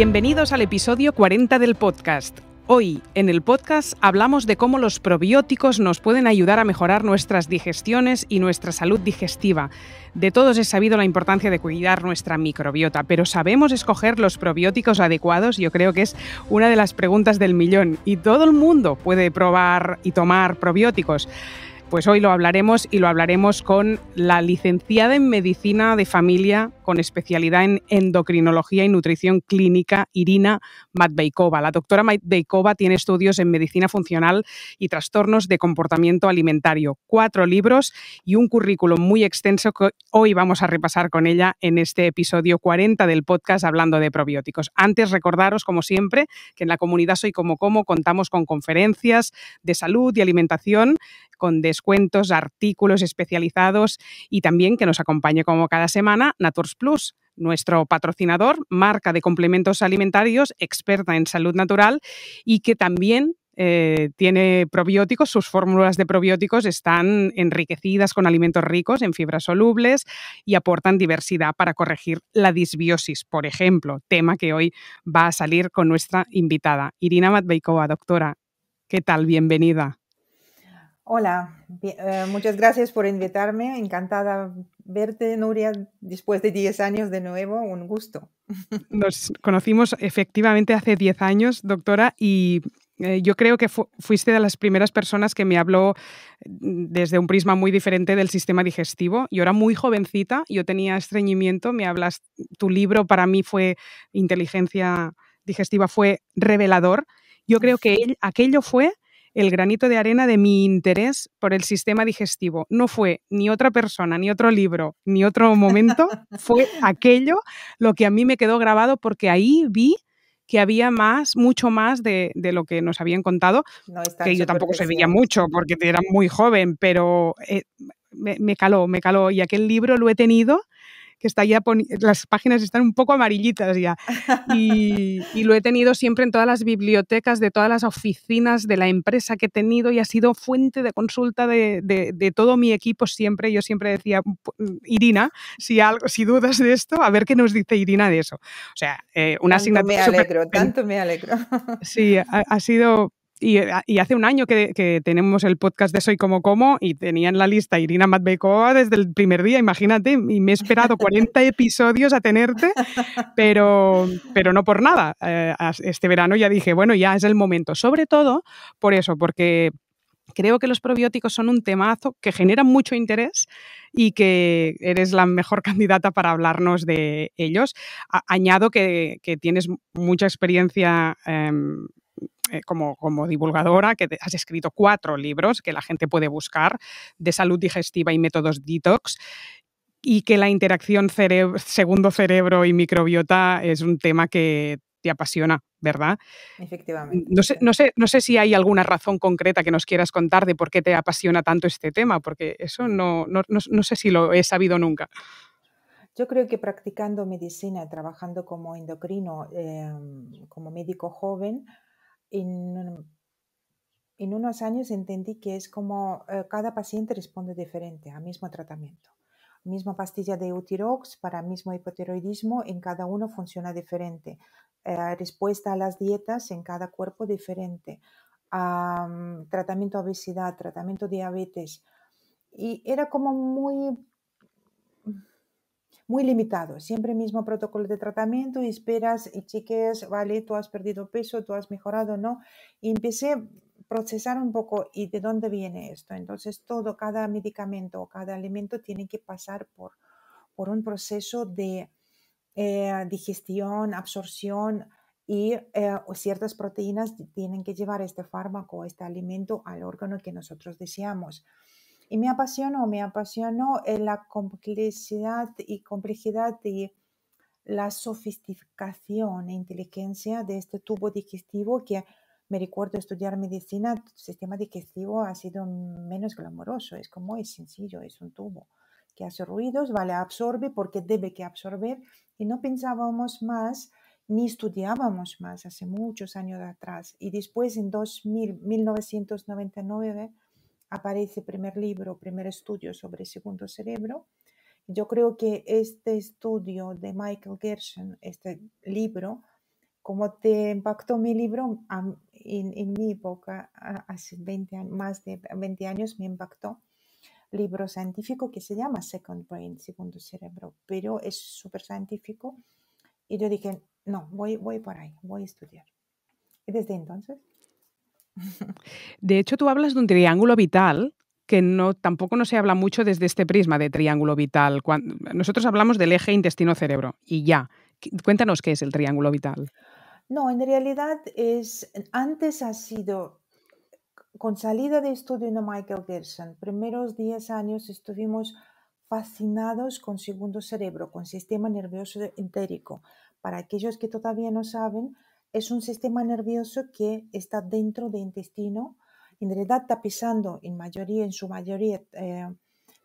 Bienvenidos al episodio 40 del podcast. Hoy, en el podcast, hablamos de cómo los probióticos nos pueden ayudar a mejorar nuestras digestiones y nuestra salud digestiva. De todos es sabido la importancia de cuidar nuestra microbiota, pero ¿sabemos escoger los probióticos adecuados? Yo creo que es una de las preguntas del millón y todo el mundo puede probar y tomar probióticos. Pues hoy lo hablaremos y lo hablaremos con la licenciada en medicina de familia con especialidad en endocrinología y nutrición clínica, Irina Matveikova. La doctora Matveikova tiene estudios en medicina funcional y trastornos de comportamiento alimentario, cuatro libros y un currículum muy extenso que hoy vamos a repasar con ella en este episodio 40 del podcast Hablando de Probióticos. Antes, recordaros, como siempre, que en la comunidad Soy Como Como contamos con conferencias de salud y alimentación con descuentos, artículos especializados y también que nos acompañe como cada semana Naturs Plus, nuestro patrocinador, marca de complementos alimentarios, experta en salud natural y que también eh, tiene probióticos, sus fórmulas de probióticos están enriquecidas con alimentos ricos en fibras solubles y aportan diversidad para corregir la disbiosis, por ejemplo, tema que hoy va a salir con nuestra invitada, Irina Matveikova, doctora. ¿Qué tal? Bienvenida. Hola, eh, muchas gracias por invitarme. Encantada verte, Nuria, después de 10 años de nuevo, un gusto. Nos conocimos efectivamente hace 10 años, doctora, y eh, yo creo que fuiste de las primeras personas que me habló mm, desde un prisma muy diferente del sistema digestivo. Yo era muy jovencita, yo tenía estreñimiento, me hablas, tu libro para mí fue Inteligencia Digestiva, fue revelador. Yo creo que aquello fue el granito de arena de mi interés por el sistema digestivo. No fue ni otra persona, ni otro libro, ni otro momento, fue aquello lo que a mí me quedó grabado porque ahí vi que había más, mucho más de, lo que nos habían contado, que yo tampoco se veía mucho porque era muy joven, pero eh, me, caló, me caló y aquel libro lo he tenido que está ya las páginas están un poco amarillitas ya. Y, lo he tenido siempre en todas las bibliotecas, de todas las oficinas de la empresa que he tenido y ha sido fuente de consulta de, todo mi equipo siempre. Yo siempre decía, Irina, si, algo, si dudas de esto, a ver qué nos dice Irina de eso. O sea, eh, una tanto asignatura. Me alegro, tanto me alegro. Sí, ha sido eh, y, hace un año que, tenemos el podcast de Soy Como Como y en la lista Irina Matbekova desde el primer día, imagínate, y me he esperado 40 episodios a tenerte, pero, pero no por nada. Eh, este verano ya dije, bueno, ya es el momento. Sobre todo por eso, porque creo que los probióticos son un temazo que genera mucho interés y que eres la mejor candidata para hablarnos de ellos. añado que, tienes mucha experiencia em, eh, como, como, divulgadora, que has escrito cuatro libros que la gente puede buscar de salud digestiva y métodos detox. Y que la interacción segundo cerebro y microbiota es un tema que te apasiona, ¿verdad? Efectivamente. No sé, no, sé, si hay alguna razón concreta que nos quieras contar de por qué te apasiona tanto este tema, porque eso no, sé si lo he sabido nunca. Yo creo que practicando medicina, trabajando como endocrino, em, como médico joven, en, unos años entendí que es como eh, cada paciente responde diferente al mismo tratamiento. Misma pastilla de Utirox para mismo hipotiroidismo en cada uno funciona diferente. Eh, respuesta a las dietas en cada cuerpo diferente. Um, tratamiento obesidad, tratamiento diabetes. Y era como muy muy limitado. Siempre mismo protocolo de tratamiento, y esperas y chiques, vale, tú has perdido peso, tú has mejorado, ¿no? Y empecé a procesar un poco y de dónde viene esto. Entonces, todo, cada medicamento, o cada alimento tiene que pasar por, por un proceso de eh, digestión, absorción y eh, ciertas proteínas tienen que llevar este fármaco, este alimento al órgano que nosotros deseamos. Y me apasionó, me apasionó eh, la complejidad y complejidad y la sofisticación e inteligencia de este tubo digestivo que me recuerdo estudiar medicina, el sistema digestivo ha sido menos glamoroso, es como es sencillo, es un tubo que hace ruidos, vale, absorbe porque debe que absorber y no pensábamos más ni estudiábamos más hace muchos años atrás. Y después en 2000, 1999 aparece primer libro, primer estudio sobre segundo cerebro. Yo creo que este estudio de Michael Gershon, este libro, como te impactó mi libro en, mi época, hace 20, más de 20 años me impactó libro científico que se llama Second Brain, segundo cerebro, pero es súper científico. Y yo dije, no, voy, voy por ahí, voy a estudiar. Y desde entonces de hecho, tú hablas de un triángulo vital que no, tampoco no se habla mucho desde este prisma de triángulo vital. nosotros hablamos del eje intestino-cerebro y ya. Cuéntanos qué es el triángulo vital. No, en realidad es, antes ha sido, con salida de estudio de Michael Gerson, primeros 10 años estuvimos fascinados con segundo cerebro, con sistema nervioso entérico. Para aquellos que todavía no saben, es un sistema nervioso que está dentro del intestino, en realidad tapizando en, mayoría, en su mayoría eh,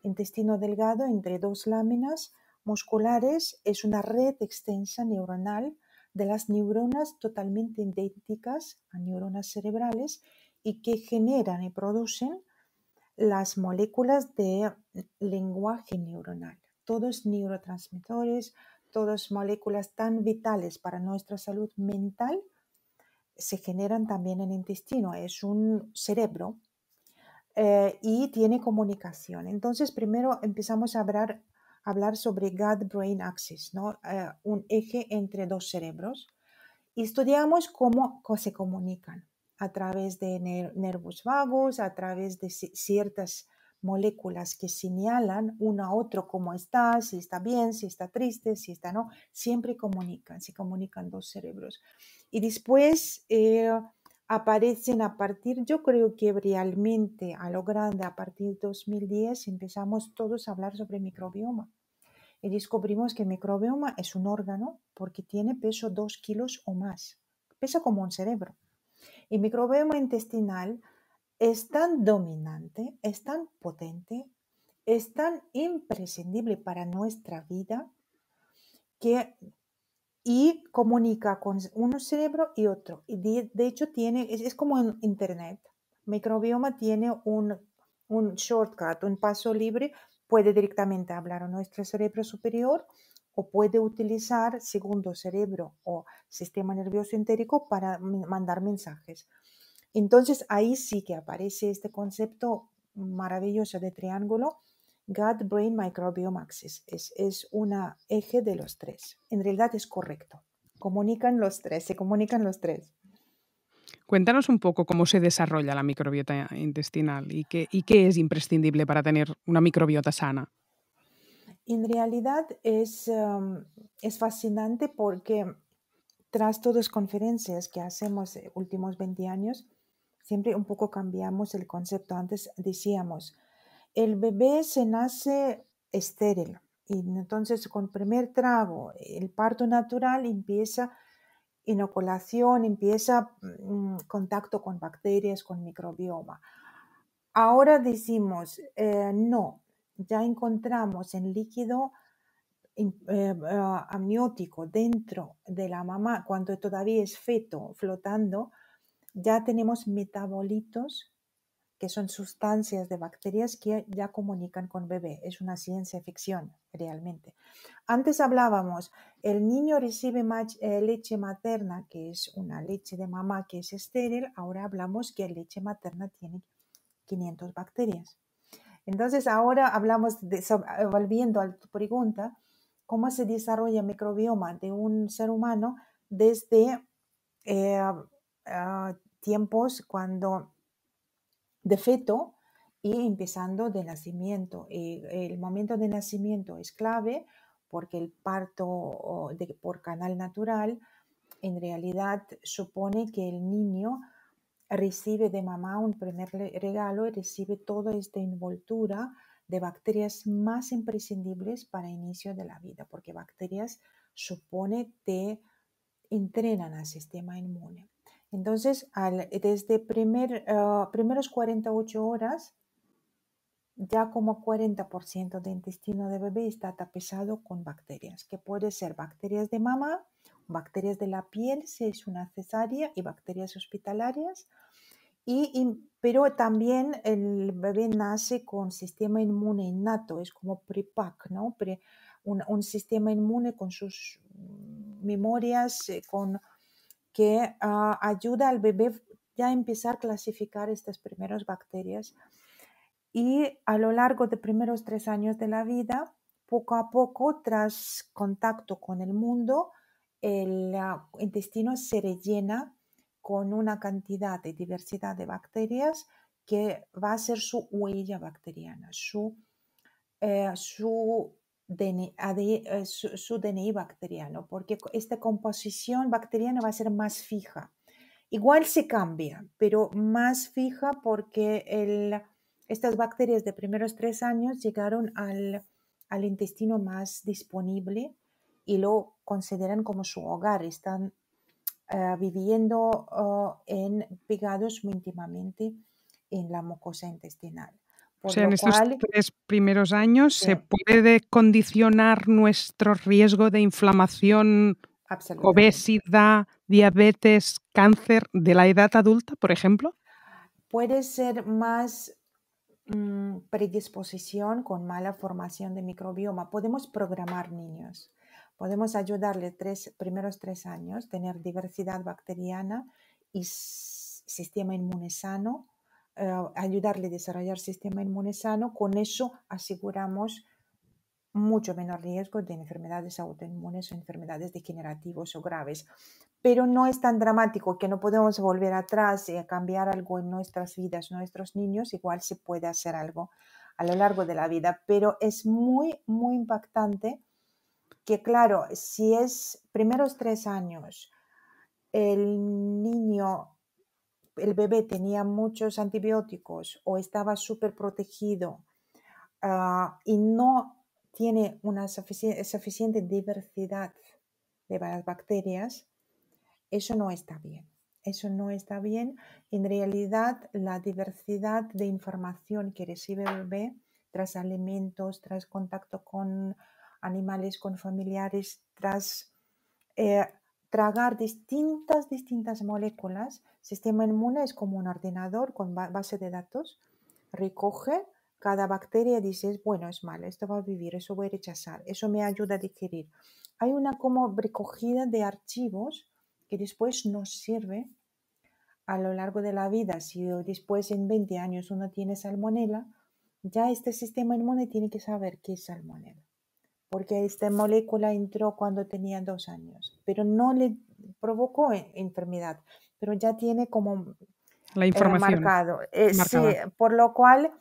intestino delgado entre dos láminas musculares, es una red extensa neuronal de las neuronas totalmente idénticas a neuronas cerebrales y que generan y producen las moléculas de lenguaje neuronal. Todos neurotransmisores, todas moléculas tan vitales para nuestra salud mental se generan también en el intestino, es un cerebro eh, y tiene comunicación. Entonces, primero empezamos a hablar, hablar sobre gut-brain axis, ¿no? Eh, un eje entre dos cerebros, y estudiamos cómo se comunican a través de nervios vagos, a través de ciertas moléculas que señalan uno a otro cómo está, si está bien, si está triste, si está no, siempre comunican, se comunican dos cerebros. Y después eh, aparecen a partir, yo creo que realmente a lo grande, a partir de 2010 empezamos todos a hablar sobre microbioma. Y descubrimos que microbioma es un órgano porque tiene peso dos kilos o más. Pesa como un cerebro. El microbioma intestinal es tan dominante, es tan potente, es tan imprescindible para nuestra vida que y comunica con un cerebro y otro. de, hecho tiene, es, como en Internet. Microbioma tiene un, un shortcut, un paso libre, puede directamente hablar a nuestro cerebro superior o puede utilizar segundo cerebro o sistema nervioso entérico para mandar mensajes. Entonces ahí sí que aparece este concepto maravilloso de triángulo, gut brain microbiomaxis, Es, es una eje de los tres. En realidad es correcto. Comunican los tres, se comunican los tres. Cuéntanos un poco cómo se desarrolla la microbiota intestinal y qué, es imprescindible para tener una microbiota sana. En realidad es, em, es fascinante porque tras todas las conferencias que hacemos eh, últimos 20 años, Siempre un poco cambiamos el concepto. Antes decíamos, el bebé se nace estéril y entonces con primer trago, el parto natural empieza inoculación, empieza mm, contacto con bacterias, con microbioma. Ahora decimos, eh, no, ya encontramos el líquido eh, eh, amniótico dentro de la mamá cuando todavía es feto flotando ya tenemos metabolitos que son sustancias de bacterias que ya comunican con bebé. Es una ciencia ficción, realmente. Antes hablábamos, el niño recibe eh, leche materna, que es una leche de mamá que es estéril. Ahora hablamos que la leche materna tiene 500 bacterias. Entonces, ahora hablamos, eh, volviendo a tu pregunta, cómo se desarrolla el microbioma de un ser humano desde... Eh, ah, tiempos cuando de feto y empezando de nacimiento. el momento de nacimiento es clave porque el parto por canal natural en realidad supone que el niño recibe de mamá un primer regalo y recibe toda esta envoltura de bacterias más imprescindibles para inicio de la vida, porque bacterias supone que entrenan al sistema inmune. Entonces, al, desde primer, ah, primeros 48 horas, ya como 40% del intestino de bebé está tapizado con bacterias, que puede ser bacterias de mama, bacterias de la piel si es una cesárea y bacterias hospitalarias. Y, pero también el bebé nace con sistema inmune innato, es como prepac, ¿no? un, un, sistema inmune con sus mm, memorias, eh, con que ah, ayuda al bebé ya a empezar a clasificar estas primeras bacterias. Y a lo largo de primeros tres años de la vida, poco a poco, tras contacto con el mundo, el ah, intestino se rellena con una cantidad de diversidad de bacterias que va a ser su huella bacteriana, su, eh, su eh, su, DNI bacteriano, porque esta composición bacteriana va a ser más fija. Igual se cambia, pero más fija porque estas bacterias de primeros tres años llegaron al, intestino más disponible y lo consideran como su hogar, están eh, viviendo oh, en, pegados muy íntimamente en la mucosa intestinal o sea, en estos tres primeros años se puede condicionar nuestro riesgo de inflamación, obesidad, diabetes, cáncer de la edad adulta, por ejemplo. Puede ser más mm, predisposición con mala formación de microbioma. Podemos programar niños, podemos ayudarle tres primeros tres años, tener diversidad bacteriana y sistema inmune sano eh, ayudarle a desarrollar sistema inmune sano, con eso aseguramos mucho menos riesgo de enfermedades autoinmunes o enfermedades degenerativas o graves. Pero no es tan dramático que no podemos volver atrás y cambiar algo en nuestras vidas, nuestros niños, igual se puede hacer algo a lo largo de la vida, pero es muy, muy impactante que claro, si es primeros tres años, el niño el bebé tenía muchos antibióticos o estaba súper protegido ah, y no tiene una suficiente diversidad de varias bacterias, eso no está bien. Eso no está bien. En realidad, la diversidad de información que recibe el bebé tras alimentos, tras contacto con animales, con familiares, tras eh, tragar distintas, distintas moléculas. El sistema inmune es como un ordenador con base de datos. Recoge cada bacteria, y dices, bueno, es malo, esto va a vivir, eso voy a rechazar, eso me ayuda a digerir. Hay una como recogida de archivos que después nos sirve a lo largo de la vida. Si después en 20 años uno tiene salmonela, ya este sistema inmune tiene que saber qué es salmonela, porque esta molécula entró cuando tenía dos años pero no le provocó e-, enfermedad, pero ya tiene como la eh, marcado. Eh, por lo cual,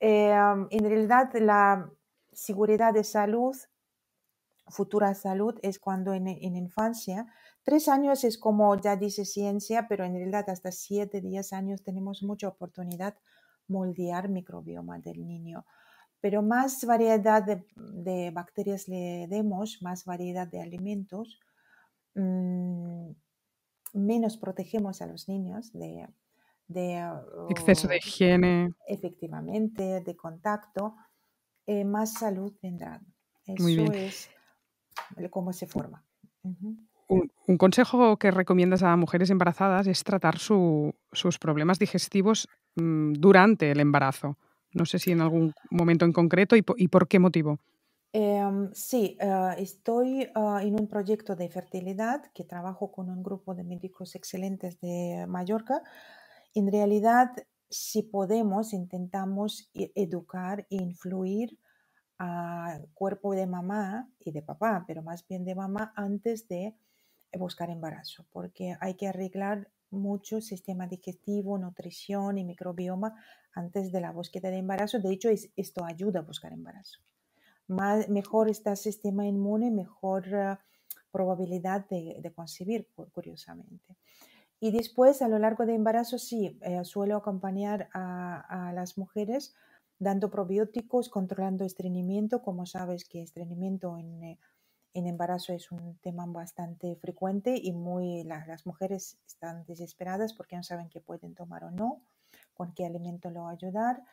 eh, en realidad, la seguridad de salud, futura salud, es cuando en, infancia, tres años es como ya dice ciencia, pero en realidad hasta siete, diez años tenemos mucha oportunidad moldear microbioma del niño. Pero más variedad de bacterias le demos, más variedad de alimentos, Mm, menos protegemos a los niños de, ah, exceso de higiene. Efectivamente, de contacto, eh, más salud tendrán. Eso es cómo se forma. un, consejo que recomiendas a mujeres embarazadas es tratar sus problemas digestivos mm, durante el embarazo. No sé si en algún momento en concreto y por qué motivo. Em, sí, eh, estoy ah, en un proyecto de fertilidad que trabajo con un grupo de médicos excelentes de Mallorca. En realidad, si podemos, intentamos e-, educar e influir al cuerpo de mamá y de papá, pero más bien de mamá antes de buscar embarazo, porque hay que arreglar mucho sistema digestivo, nutrición y microbioma antes de la búsqueda de embarazo. De hecho, esto ayuda a buscar embarazo mejor está el sistema inmune, mejor ah, probabilidad de, concebir, curiosamente. Y después, a lo largo del embarazo, sí, eh, suelo acompañar a, las mujeres dando probióticos, controlando estreñimiento. Como sabes que estreñimiento en, eh, embarazo es un tema bastante frecuente y muy, las mujeres están desesperadas porque no saben qué pueden tomar o no, con qué alimento lo va a ayudar.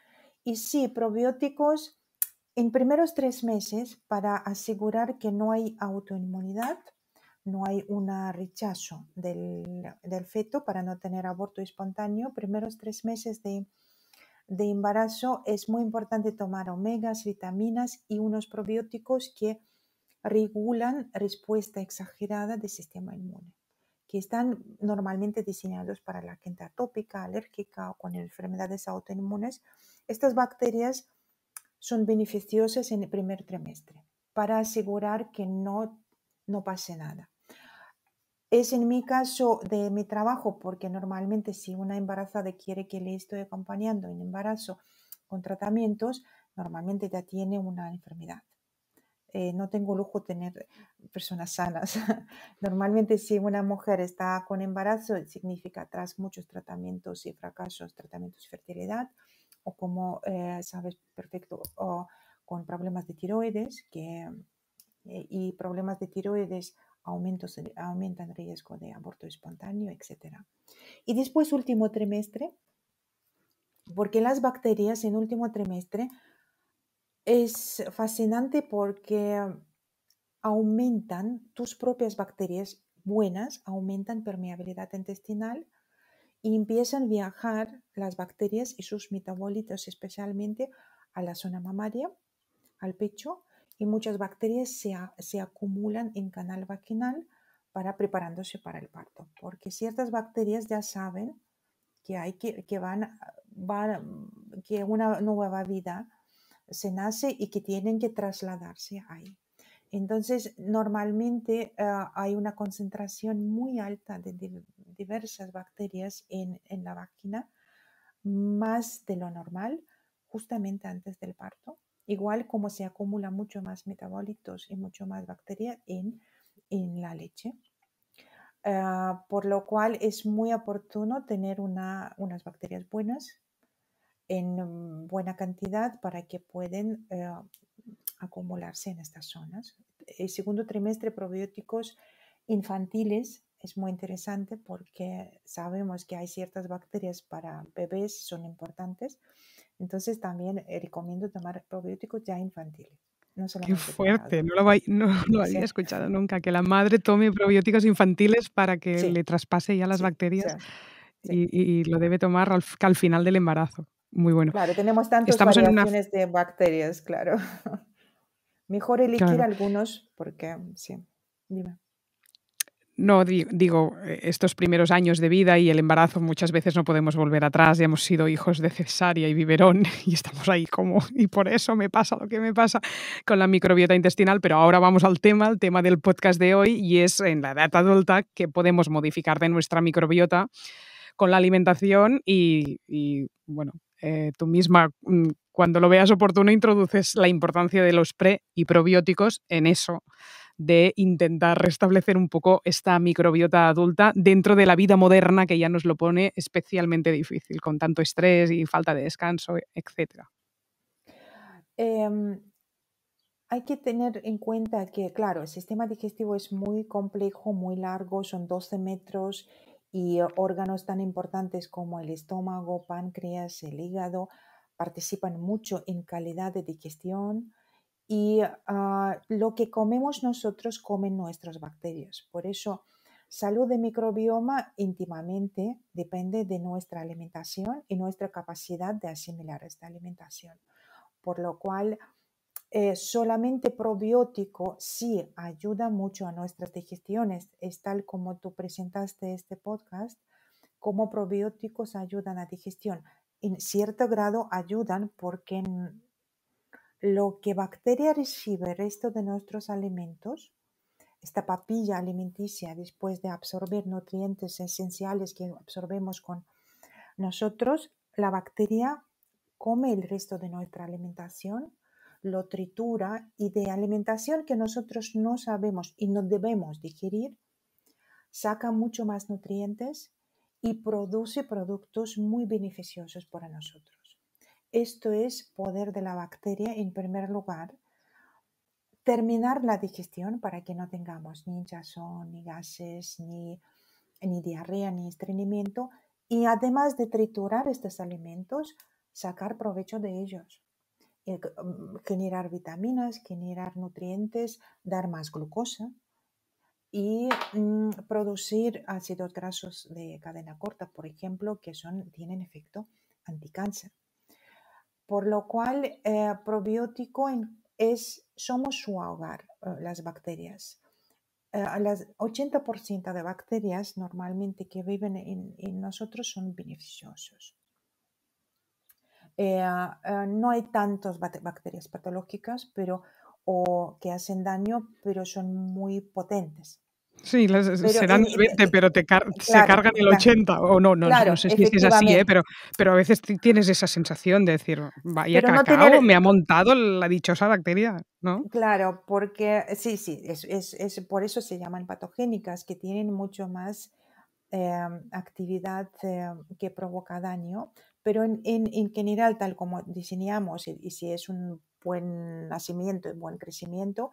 Y sí, probióticos, en primeros tres meses, para asegurar que no hay autoinmunidad, no hay un rechazo del, feto para no tener aborto espontáneo, primeros tres meses de, de embarazo es muy importante tomar omegas, vitaminas y unos probióticos que regulan respuesta exagerada del sistema inmune, que están normalmente diseñados para la gente atópica, alérgica o con enfermedades autoinmunes. Estas bacterias son beneficiosas en el primer trimestre para asegurar que no, no pase nada. Es en mi caso de mi trabajo, porque normalmente si una embarazada quiere que le estoy acompañando en embarazo con tratamientos, normalmente ya tiene una enfermedad. Eh, no tengo lujo de tener personas sanas. Normalmente si una mujer está con embarazo significa tras muchos tratamientos y fracasos, tratamientos de fertilidad, o como eh, sabes perfecto, con problemas de tiroides que, eh, y problemas de tiroides aumentos, aumentan riesgo de aborto espontáneo, etc. Y después último trimestre, porque las bacterias en último trimestre es fascinante porque aumentan tus propias bacterias buenas, aumentan permeabilidad intestinal, y empiezan a viajar las bacterias y sus metabolitos especialmente a la zona mamaria, al pecho, y muchas bacterias se, acumulan en canal vaginal para preparándose para el parto, porque ciertas bacterias ya saben que, hay que, van, que una nueva vida se nace y que tienen que trasladarse ahí. Entonces, normalmente ah, hay una concentración muy alta de diversas bacterias en, la máquina más de lo normal, justamente antes del parto. Igual como se acumula mucho más metabolitos y mucho más bacterias en, la leche. Ah, por lo cual es muy oportuno tener unas bacterias buenas en mm, buena cantidad para que pueden eh, acumularse en estas zonas. El segundo trimestre, probióticos infantiles es muy interesante porque sabemos que hay ciertas bacterias para bebés, son importantes. Entonces también eh, recomiendo tomar probióticos ya infantiles. No Qué fuerte, no lo, había escuchado nunca, que la madre tome probióticos infantiles para que le traspase ya las bacterias y, lo debe tomar al, final del embarazo. Muy bueno. Claro, tenemos tantas variaciones de bacterias, claro. Mejor elegir algunos porque, mm, sí, No, digo, eh, estos primeros años de vida y el embarazo muchas veces no podemos volver atrás, ya hemos sido hijos de cesárea y biberón y estamos ahí como, y por eso me pasa lo que me pasa con la microbiota intestinal, pero ahora vamos al tema, al tema del podcast de hoy y es en la edad adulta que podemos modificar de nuestra microbiota con la alimentación y, bueno, eh, tú misma mm, cuando lo veas oportuno, introduces la importancia de los pre y probióticos en eso de intentar restablecer un poco esta microbiota adulta dentro de la vida moderna que ya nos lo pone especialmente difícil, con tanto estrés y falta de descanso, etc. Em, hay que tener en cuenta que, claro, el sistema digestivo es muy complejo, muy largo, son 12 metros y órganos tan importantes como el estómago, páncreas, el hígado participan mucho en calidad de digestión y ah, lo que comemos nosotros comen nuestras bacterias. Por eso, salud de microbioma íntimamente depende de nuestra alimentación y nuestra capacidad de asimilar esta alimentación. Por lo cual, eh, solamente probiótico sí ayuda mucho a nuestras digestiones. Es tal como tú presentaste este podcast, como probióticos ayudan a digestión, en cierto grado ayudan porque lo que bacteria recibe resto de nuestros alimentos, esta papilla alimenticia después de absorber nutrientes esenciales que absorbemos con nosotros, la bacteria come el resto de nuestra alimentación, lo tritura y de alimentación que nosotros no sabemos y no debemos digerir, saca mucho más nutrientes y produce productos muy beneficiosos para nosotros. Esto es poder de la bacteria en primer lugar, terminar la digestión para que no tengamos ni hinchazón, ni gases, ni, ni diarrea, ni estreñimiento y además de triturar estos alimentos, sacar provecho de ellos eh, mm, generar vitaminas, generar nutrientes, dar más glucosa, y mm, producir ácidos grasos de cadena corta, por ejemplo, que son, tienen efecto anticáncer. Por lo cual, eh, probiótico es, somos su hogar, eh, las bacterias. Eh, las 80% de bacterias normalmente que viven en, en nosotros son beneficiosos. Eh, no hay tantas bacterias patológicas, pero o que hacen daño, pero son muy potentes. Sí, eh, serán 20, eh, eh, pero se cargan el 80 o no, no, sé si es así, pero, pero a veces tienes esa sensación de decir, vaya cacao, me ha montado la dichosa bacteria, ¿no? Claro, porque sí, sí, es, por eso se llaman patogénicas, que tienen mucho más em, actividad em, que provoca daño, pero en, en, general, tal como diseñamos, y si es un buen nacimiento, y buen crecimiento,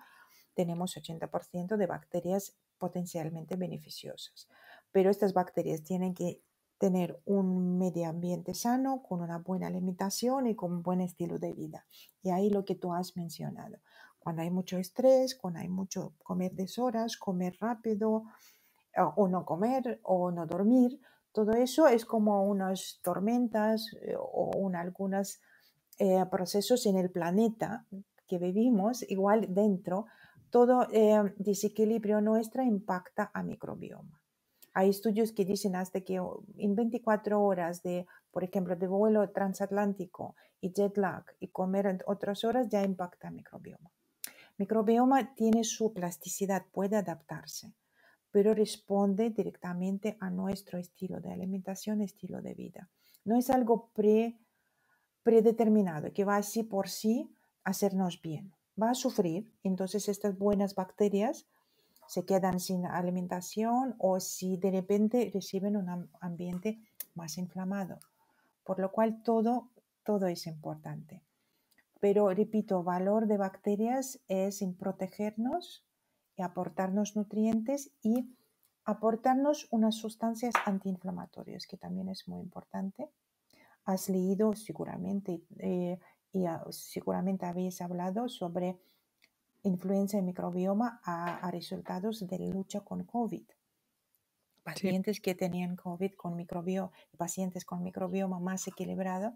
tenemos 80% de bacterias potencialmente beneficiosas. Pero estas bacterias tienen que tener un medio ambiente sano, con una buena alimentación y con un buen estilo de vida. Y ahí lo que tú has mencionado. Cuando hay mucho estrés, cuando hay mucho comer deshoras, comer rápido ah, o no comer o no dormir, todo eso es como unas tormentas eh, o una, algunas eh, procesos en el planeta que vivimos, igual dentro, todo eh, desequilibrio nuestro impacta a microbioma. Hay estudios que dicen hasta que oh, en 24 horas de, por ejemplo, de vuelo transatlántico y jet lag y comer otras horas ya impacta a microbioma. Microbioma tiene su plasticidad, puede adaptarse, pero responde directamente a nuestro estilo de alimentación, estilo de vida. No es algo pre predeterminado, que va así por sí a hacernos bien. Va a sufrir, entonces estas buenas bacterias se quedan sin alimentación o si de repente reciben un ambiente más inflamado. Por lo cual todo, todo es importante. Pero repito, valor de bacterias es en protegernos y aportarnos nutrientes y aportarnos unas sustancias antiinflamatorias, que también es muy importante has leído seguramente eh, y seguramente habéis hablado sobre influencia del microbioma a, resultados de lucha con COVID. Pacientes que tenían COVID con microbioma, pacientes con microbioma más equilibrado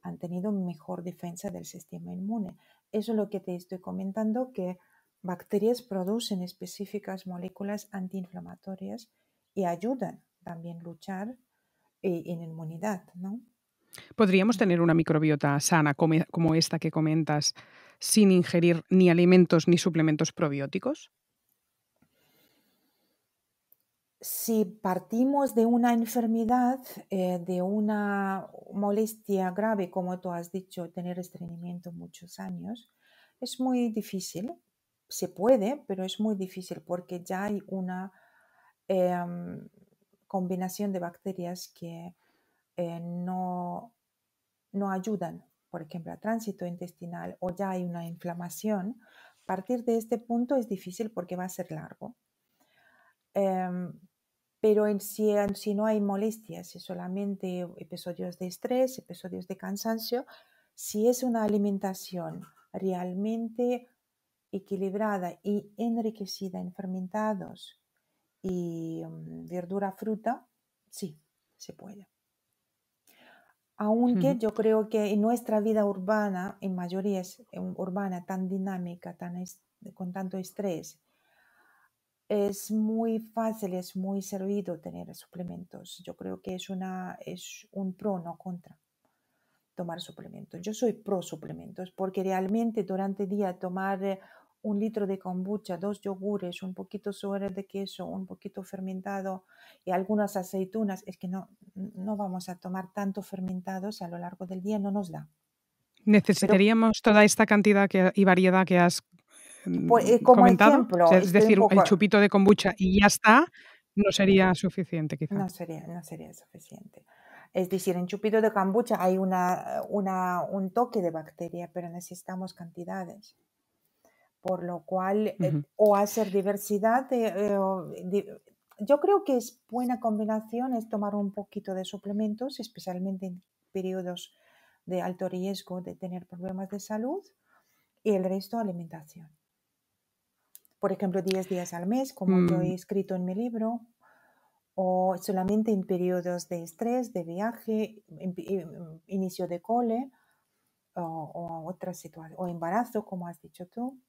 han tenido mejor defensa del sistema inmune. Eso es lo que te estoy comentando, que bacterias producen específicas moléculas antiinflamatorias y ayudan también a luchar eh, en inmunidad, ¿no? ¿Podríamos tener una microbiota sana como esta que comentas sin ingerir ni alimentos ni suplementos probióticos? Si partimos de una enfermedad, eh, de una molestia grave, como tú has dicho, tener estreñimiento muchos años, es muy difícil. Se puede, pero es muy difícil porque ya hay una em, combinación de bacterias que eh, no, no ayudan, por ejemplo, a tránsito intestinal o ya hay una inflamación, a partir de este punto es difícil porque va a ser largo. Em, pero si, si, no hay molestias, si solamente episodios de estrés, episodios de cansancio, si es una alimentación realmente equilibrada y enriquecida en fermentados y mm, verdura, fruta, sí, se puede aunque yo creo que en nuestra vida urbana, en mayoría es urbana, tan dinámica, tan con tanto estrés, es muy fácil, es muy servido tener suplementos. Yo creo que es, una, es un pro, no contra tomar suplementos. Yo soy pro suplementos porque realmente durante el día tomar eh, un litro de kombucha, dos yogures, un poquito suero de queso, un poquito fermentado y algunas aceitunas, es que no, vamos a tomar tanto fermentados a lo largo del día, no nos da. Necesitaríamos toda eh esta cantidad y variedad que has pues, eh, mm, comentado. es decir, el chupito de kombucha y ya está, no sería suficiente quizás. No sería, no sería suficiente. Es decir, en chupito de kombucha hay una, un toque de bacteria, pero necesitamos cantidades por lo cual, eh, o hacer diversidad, eh, eh, yo creo que es buena combinación es tomar un poquito de suplementos, especialmente en periodos de alto riesgo de tener problemas de salud, y el resto alimentación. Por ejemplo, 10 días al mes, como he mm. escrito en mi libro, o solamente en periodos de estrés, de viaje, inicio de cole o embarazo, como has dicho tú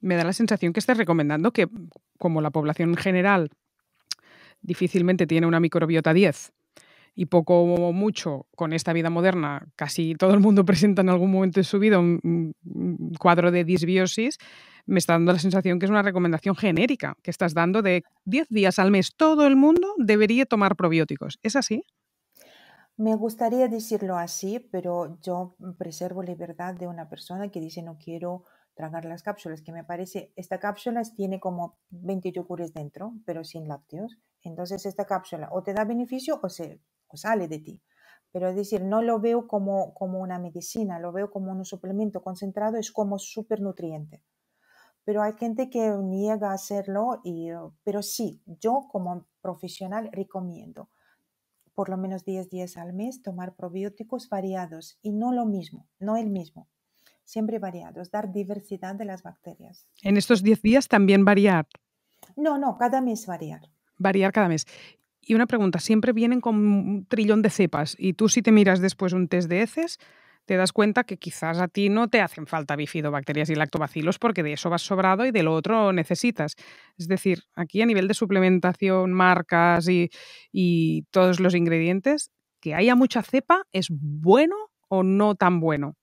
me da la sensación que estás recomendando que como la población en general difícilmente tiene una microbiota 10 y poco o mucho con esta vida moderna, casi todo el mundo presenta en algún momento de su vida un, cuadro de disbiosis, me está dando la sensación que es una recomendación genérica que estás dando de 10 días al mes todo el mundo debería tomar probióticos. ¿Es así? Me gustaría decirlo así, pero yo preservo la libertad de una persona que dice no quiero tragar las cápsulas, que me parece, esta cápsula tiene como 20 yogures dentro, pero sin lácteos. Entonces esta cápsula o te da beneficio o, se, o sale de ti. Pero es decir, no lo veo como, como una medicina, lo veo como un suplemento concentrado, es como nutriente Pero hay gente que niega a hacerlo, y, pero sí, yo como profesional recomiendo por lo menos 10 días al mes tomar probióticos variados y no lo mismo, no el mismo siempre variados, dar diversidad de las bacterias. ¿En estos 10 días también variar? No, no, cada mes variar. Variar cada mes. Y una pregunta, siempre vienen con un trillón de cepas y tú si te miras después un test de heces, te das cuenta que quizás a ti no te hacen falta bifidobacterias y lactobacilos porque de eso vas sobrado y de lo otro necesitas. Es decir, aquí a nivel de suplementación, marcas y, y todos los ingredientes, que haya mucha cepa es bueno o no tan bueno.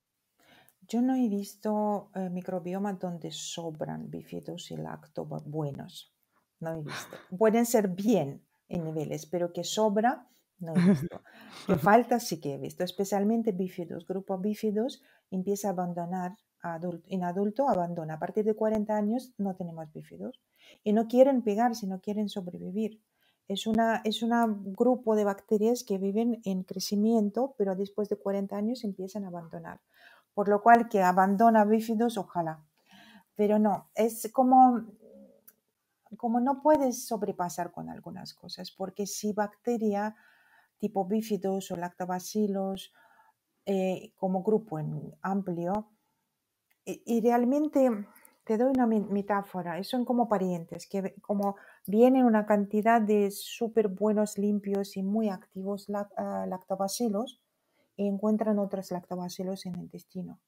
Yo no he visto eh, microbiomas donde sobran bífidos y lactoba buenos. No he visto. Pueden ser bien en niveles, pero que sobra, no he visto. Que falta sí que he visto, especialmente bifidos, Grupo bífidos empieza a abandonar en adulto, abandona. A partir de 40 años no tenemos bífidos. Y no quieren pegarse, no quieren sobrevivir. Es un es una grupo de bacterias que viven en crecimiento, pero después de 40 años empiezan a abandonar por lo cual que abandona bífidos, ojalá. Pero no, es como, como no puedes sobrepasar con algunas cosas, porque si bacteria tipo bífidos o lactobacilos, eh, como grupo en amplio, y, y, realmente te doy una metáfora, son como parientes, que como vienen una cantidad de súper buenos, limpios y muy activos ah, lactobacilos, encuentran otros lactobacilos en el intestino.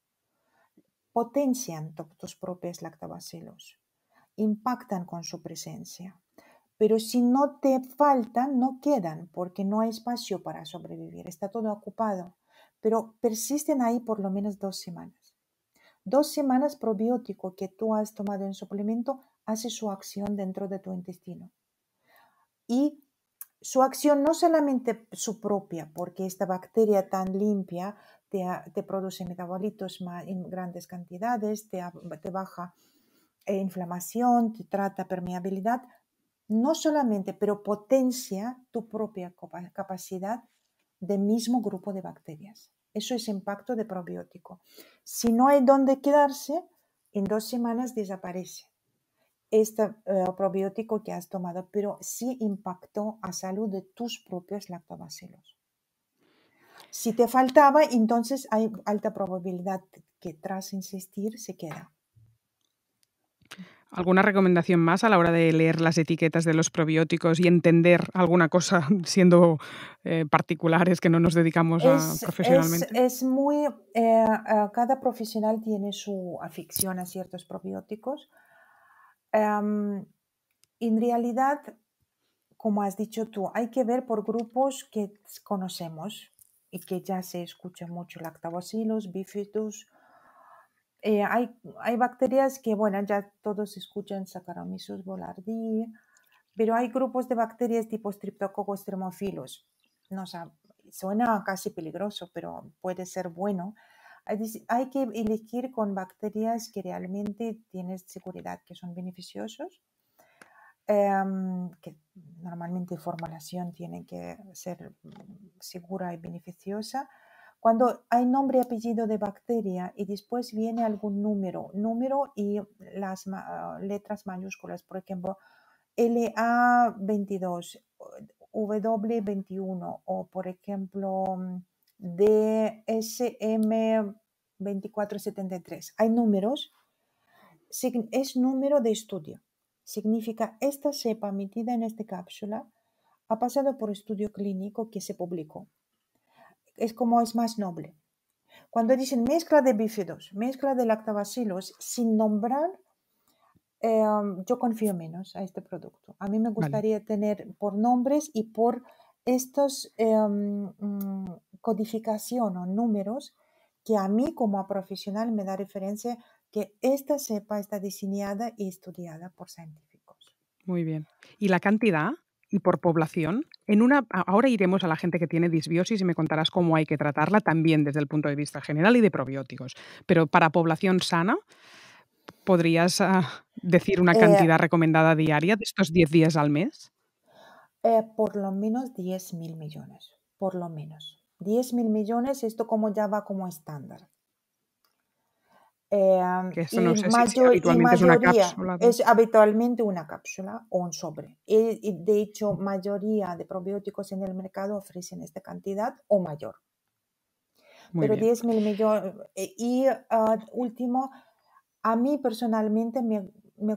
Potencian tus propios lactobacilos, impactan con su presencia. Pero si no te faltan, no quedan porque no hay espacio para sobrevivir, está todo ocupado. Pero persisten ahí por lo menos dos semanas. Dos semanas probiótico que tú has tomado en suplemento hace su acción dentro de tu intestino. Y su acción no solamente su propia, porque esta bacteria tan limpia te, produce metabolitos en grandes cantidades, te, baja eh, inflamación, te trata permeabilidad, no solamente, pero potencia tu propia capacidad del mismo grupo de bacterias. Eso es impacto de probiótico. Si no hay dónde quedarse, en dos semanas desaparece este eh, probiótico que has tomado, pero sí impactó a salud de tus propios lactobacilos. Si te faltaba, entonces hay alta probabilidad que tras insistir se queda. ¿Alguna recomendación más a la hora de leer las etiquetas de los probióticos y entender alguna cosa siendo eh, particulares que no nos dedicamos profesionalmente? Es, muy. Eh, cada profesional tiene su afición a ciertos probióticos. Em, en realidad, como has dicho tú, hay que ver por grupos que conocemos y que ya se escucha mucho, lactobacillus, bifidus. Eh, hay, hay, bacterias que, bueno, ya todos escuchan Saccharomyces boulardii, pero hay grupos de bacterias tipo Streptococcus thermophilus. No, suena casi peligroso, pero puede ser bueno hay que elegir con bacterias que realmente tienes seguridad que son beneficiosos, em, que normalmente formulación tiene que ser segura y beneficiosa. Cuando hay nombre y apellido de bacteria y después viene algún número, número y las letras mayúsculas, por ejemplo, LA22, W21 o por ejemplo de SM2473. Hay números, es número de estudio. Significa esta cepa metida en esta cápsula ha pasado por estudio clínico que se publicó. Es como es más noble. Cuando dicen mezcla de bífidos, mezcla de lactobacilos, sin nombrar, em, yo confío menos a este producto. A mí me gustaría tener por nombres y por estos em, codificación o números que a mí como profesional me da referencia que esta cepa está diseñada y estudiada por científicos. Muy bien. ¿Y la cantidad? y por población. En una, ahora iremos a la gente que tiene disbiosis y me contarás cómo hay que tratarla también desde el punto de vista general y de probióticos. Pero para población sana, ¿podrías ah, decir una eh, cantidad recomendada diaria de estos 10 días al mes? Eh, por lo menos 10.000 mil millones, por lo menos. 10 mil millones, esto como ya va como estándar. es habitualmente una cápsula o un sobre. Y, de hecho, mayoría de probióticos en el mercado ofrecen esta cantidad o mayor. Pero 10 mil millones. Eh, y ah, último, a mí personalmente me,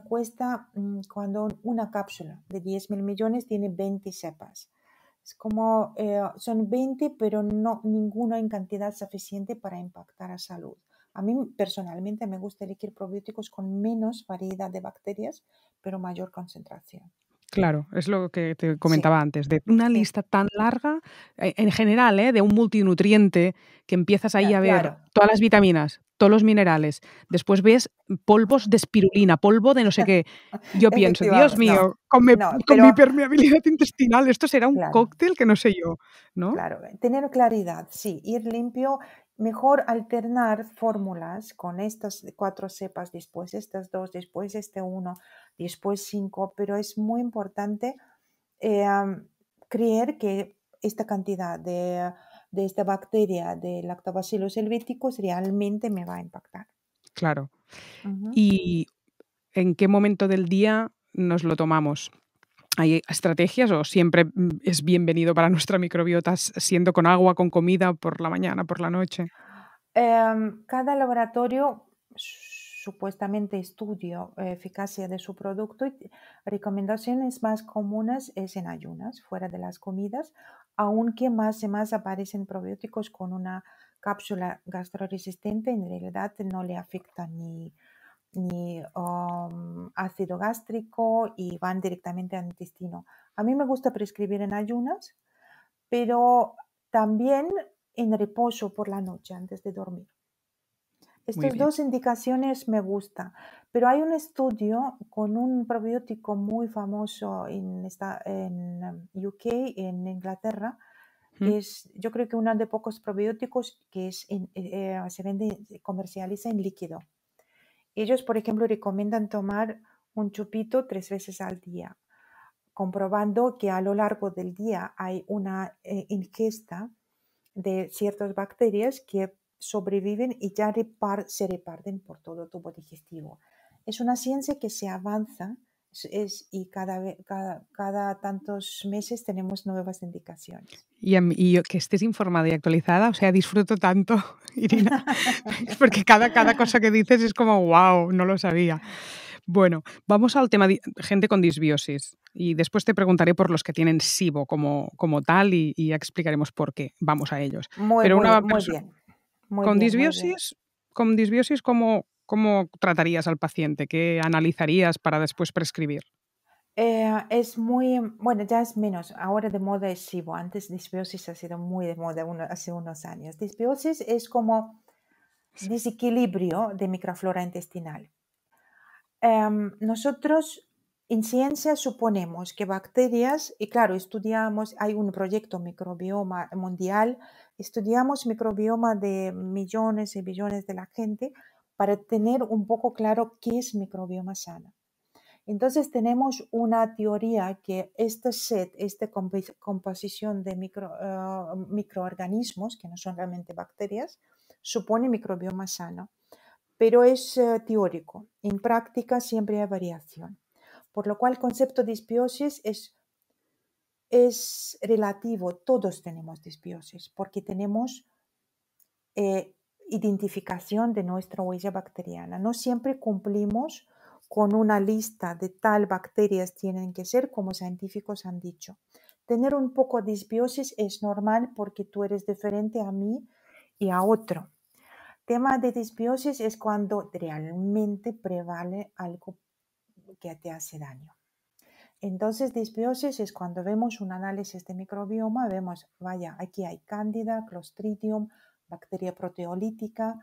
cuesta mm, cuando una cápsula de 10 mil millones tiene 20 cepas. Es como eh, son 20, pero no ninguno en cantidad suficiente para impactar a salud. A mí personalmente me gusta elegir probióticos con menos variedad de bacterias, pero mayor concentración. Claro, es lo que te comentaba antes, de una lista tan larga, eh, en general, ¿eh? de un multinutriente, que empiezas ahí a ver todas las vitaminas, todos los minerales, después ves polvos de espirulina, polvo de no sé qué. Yo pienso, Dios mío, con, mi, permeabilidad intestinal, esto será un cóctel que no sé yo, ¿no? Claro, eh, tener claridad, sí, ir limpio mejor alternar fórmulas con estas cuatro cepas, después estas dos, después este uno, después cinco, pero es muy importante eh, creer que esta cantidad de, esta bacteria de lactobacillus helvéticos realmente me va a impactar. Claro. ¿Y en qué momento del día nos lo tomamos? hay estrategias o siempre mm, es bienvenido para nuestra microbiota siendo con agua, con comida, por la mañana, por la noche? Em, cada laboratorio supuestamente estudia eh, eficacia de su producto y recomendaciones más comunes es en ayunas, fuera de las comidas, aunque más y más aparecen probióticos con una cápsula gastroresistente, en realidad no le afecta ni, ni um, ácido gástrico y van directamente al intestino. A mí me gusta prescribir en ayunas, pero también en reposo por la noche antes de dormir. Estas dos indicaciones me gustan, pero hay un estudio con un probiótico muy famoso en, en UK, en Inglaterra. Es, yo creo que uno de pocos probióticos que es eh, eh, se vende, comercializa en líquido. Ellos, por ejemplo, recomiendan tomar un chupito tres veces al día, comprobando que a lo largo del día hay una eh, ingesta de ciertas bacterias que sobreviven y ya se reparten por todo tubo digestivo. Es una ciencia que se avanza y cada, cada, cada, tantos meses tenemos nuevas indicaciones. Y, que estés informada y actualizada, o sea, disfruto tanto, Irina, porque cada, cada cosa que dices es como, wow, no lo sabía. Bueno, vamos al tema de gente con disbiosis y después te preguntaré por los que tienen SIBO como, como tal y, explicaremos por qué. Vamos a ellos. Muy, Pero bien. con, disbiosis, con disbiosis, como... ¿Cómo tratarías al paciente? ¿Qué analizarías para después prescribir? Eh, es muy, bueno, ya es menos, ahora de moda es SIBO, antes disbiosis ha sido muy de moda hace unos años. Disbiosis es como desequilibrio de microflora intestinal. Em, nosotros en ciencia suponemos que bacterias, y claro, estudiamos, hay un proyecto microbioma mundial, estudiamos microbioma de millones y billones de la gente para tener un poco claro qué es microbioma sano. Entonces tenemos una teoría que este set, esta composición de ah, microorganismos, que no son realmente bacterias, supone microbioma sano, pero es eh, teórico. En práctica siempre hay variación, por lo cual el concepto de disbiosis es, es relativo. Todos tenemos disbiosis porque tenemos eh, identificación de nuestra huella bacteriana. No siempre cumplimos con una lista de tal bacterias tienen que ser como científicos han dicho. Tener un poco de disbiosis es normal porque tú eres diferente a mí y a otro. Tema de disbiosis es cuando realmente prevale algo que te hace daño. Entonces, disbiosis es cuando vemos un análisis de microbioma, vemos, vaya, aquí hay cándida, clostridium, bacteria proteolítica,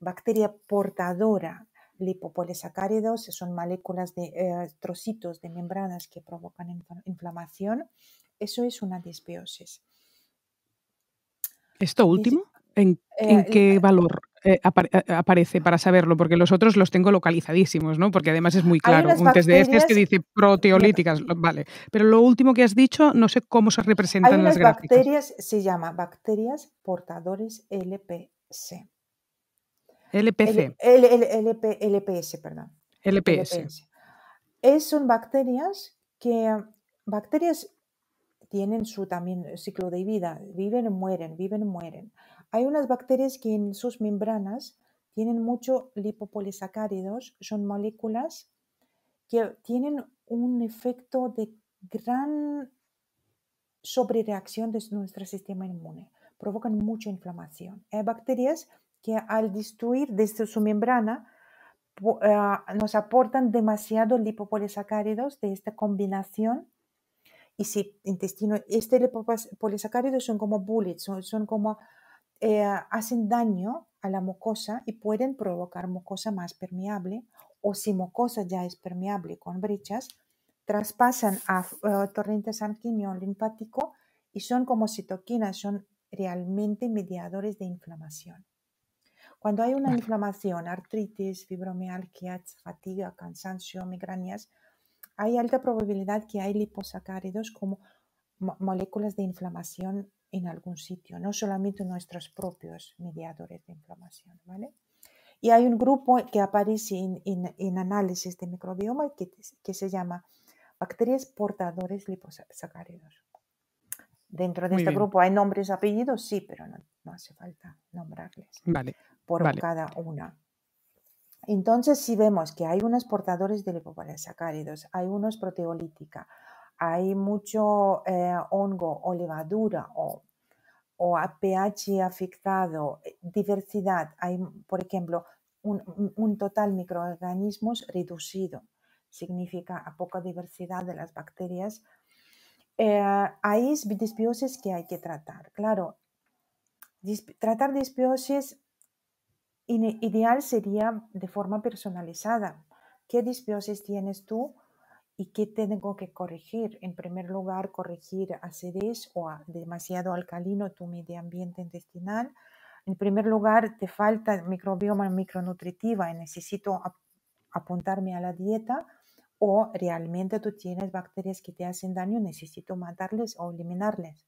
bacteria portadora. Lipopolisacáridos son moléculas de eh, trocitos de membranas que provocan inflamación. Eso es una disbiosis. ¿Esto último? ¿En, eh, qué eh, valor eh, aparece para saberlo? Porque los otros los tengo localizadísimos, ¿no? Porque además es muy claro. Un test de este que dice proteolíticas, vale. Pero lo último que has dicho, no sé cómo se representan hay las bacterias, se llama bacterias portadores LPS. LPC. LPS, perdón. LPS. Es, son bacterias que bacterias tienen su también ciclo de vida, viven, mueren, viven, mueren. Hay unas bacterias que en sus membranas tienen mucho lipopolisacáridos, son moléculas que tienen un efecto de gran sobrereacción de nuestro sistema inmune, provocan mucha inflamación. Hay bacterias que al destruir desde su membrana ah, nos aportan demasiado lipopolisacáridos de esta combinación y si intestino, este lipopolisacáridos son como bullets, son, son como eh, hacen daño a la mucosa y pueden provocar mucosa más permeable o si mucosa ya es permeable con brechas, traspasan a torrentes eh, torrente sanguíneo linfático y son como citoquinas, son realmente mediadores de inflamación. Cuando hay una inflamación, artritis, fibromialgia, fatiga, cansancio, migrañas, hay alta probabilidad que hay liposacáridos como moléculas de inflamación en algún sitio, no solamente nuestros propios mediadores de inflamación, ¿vale? Y hay un grupo que aparece en, en, análisis de microbioma que, que, se llama bacterias portadores liposacáridos. Dentro de este grupo hay nombres, apellidos, sí, pero no, no hace falta nombrarles vale, por cada una. Entonces, si vemos que hay unos portadores de liposacáridos, hay unos proteolítica, hay mucho eh, hongo o levadura o, o pH afectado, eh, diversidad, hay, por ejemplo, un, total microorganismos reducido, significa a poca diversidad de las bacterias. Eh, hay disbiosis que hay que tratar. Claro, tratar disbiosis ideal sería de forma personalizada. ¿Qué disbiosis tienes tú? y qué tengo que corregir. En primer lugar, corregir acidez o demasiado alcalino tu medio ambiente intestinal. En primer lugar, te falta microbioma micronutritiva y necesito apuntarme a la dieta o realmente tú tienes bacterias que te hacen daño, necesito matarles o eliminarles.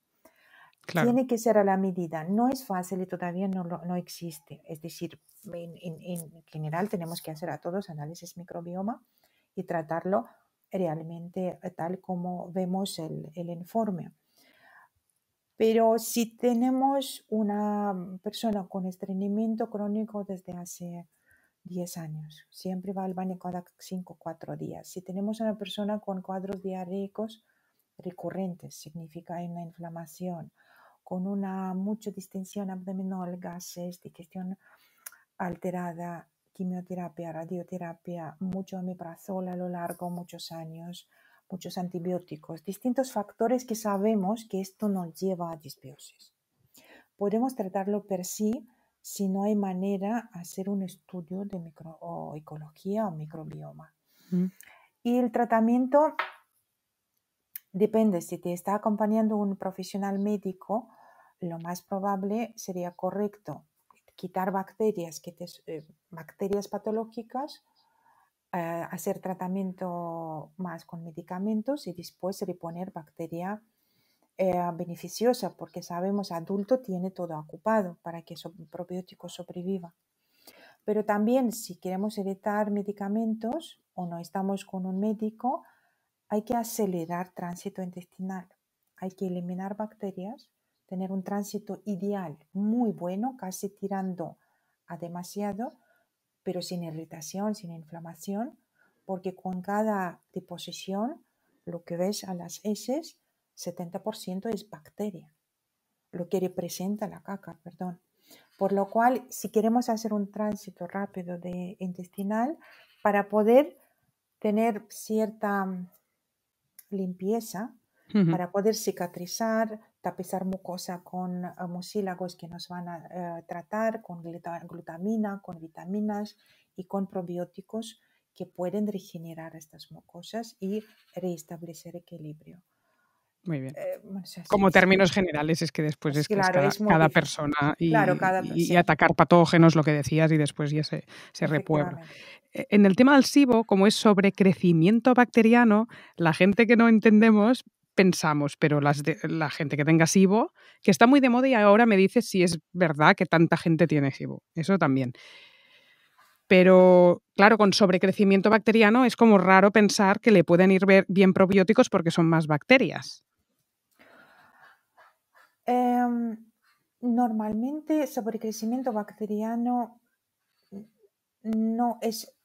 Tiene que ser a la medida. No es fácil y todavía no, existe. Es decir, en, en general tenemos que hacer a todos análisis microbioma y tratarlo realmente eh, tal como vemos el, el informe. Pero si tenemos una mm, persona con estreñimiento crónico desde hace 10 años, siempre va al baño cada 5 o 4 días. Si tenemos a una persona con cuadros diarreicos recurrentes, significa una inflamación, con una mucha distensión abdominal, gases, digestión alterada, quimioterapia, radioterapia, mucho omeprazol a lo largo, muchos años, muchos antibióticos, distintos factores que sabemos que esto nos lleva a disbiosis. Podemos tratarlo per sí si no hay manera de hacer un estudio de microecología o, microbioma. Mm. Y el tratamiento depende, si te está acompañando un profesional médico, lo más probable sería correcto quitar bacterias, que eh, bacterias patológicas, eh, hacer tratamiento más con medicamentos y después reponer bacteria eh, beneficiosa, porque sabemos adulto tiene todo ocupado para que su probiótico sobreviva. Pero también si queremos evitar medicamentos o no estamos con un médico, hay que acelerar tránsito intestinal, hay que eliminar bacterias tener un tránsito ideal, muy bueno, casi tirando a demasiado, pero sin irritación, sin inflamación, porque con cada deposición, lo que ves a las heces, 70% es bacteria, lo que representa la caca, perdón. Por lo cual, si queremos hacer un tránsito rápido de intestinal, para poder tener cierta mm, limpieza, para poder cicatrizar, tapizar mucosa con eh, mucílagos que nos van a eh, tratar, con glutamina, con vitaminas y con probióticos que pueden regenerar estas mucosas y restablecer equilibrio. Muy bien. Eh, como términos generales, es que después es, cada, persona y, y, atacar patógenos, lo que decías, y después ya se, se repuebla. E, en el tema del SIBO, como es sobre crecimiento bacteriano, la gente que no entendemos pensamos, pero la gente que tenga SIBO, que está muy de moda y ahora me dice si es verdad que tanta gente tiene SIBO. Eso también. Pero claro, con sobrecrecimiento bacteriano es como raro pensar que le pueden ir bien probióticos porque son más bacterias. Em, normalmente sobrecrecimiento bacteriano mm, no es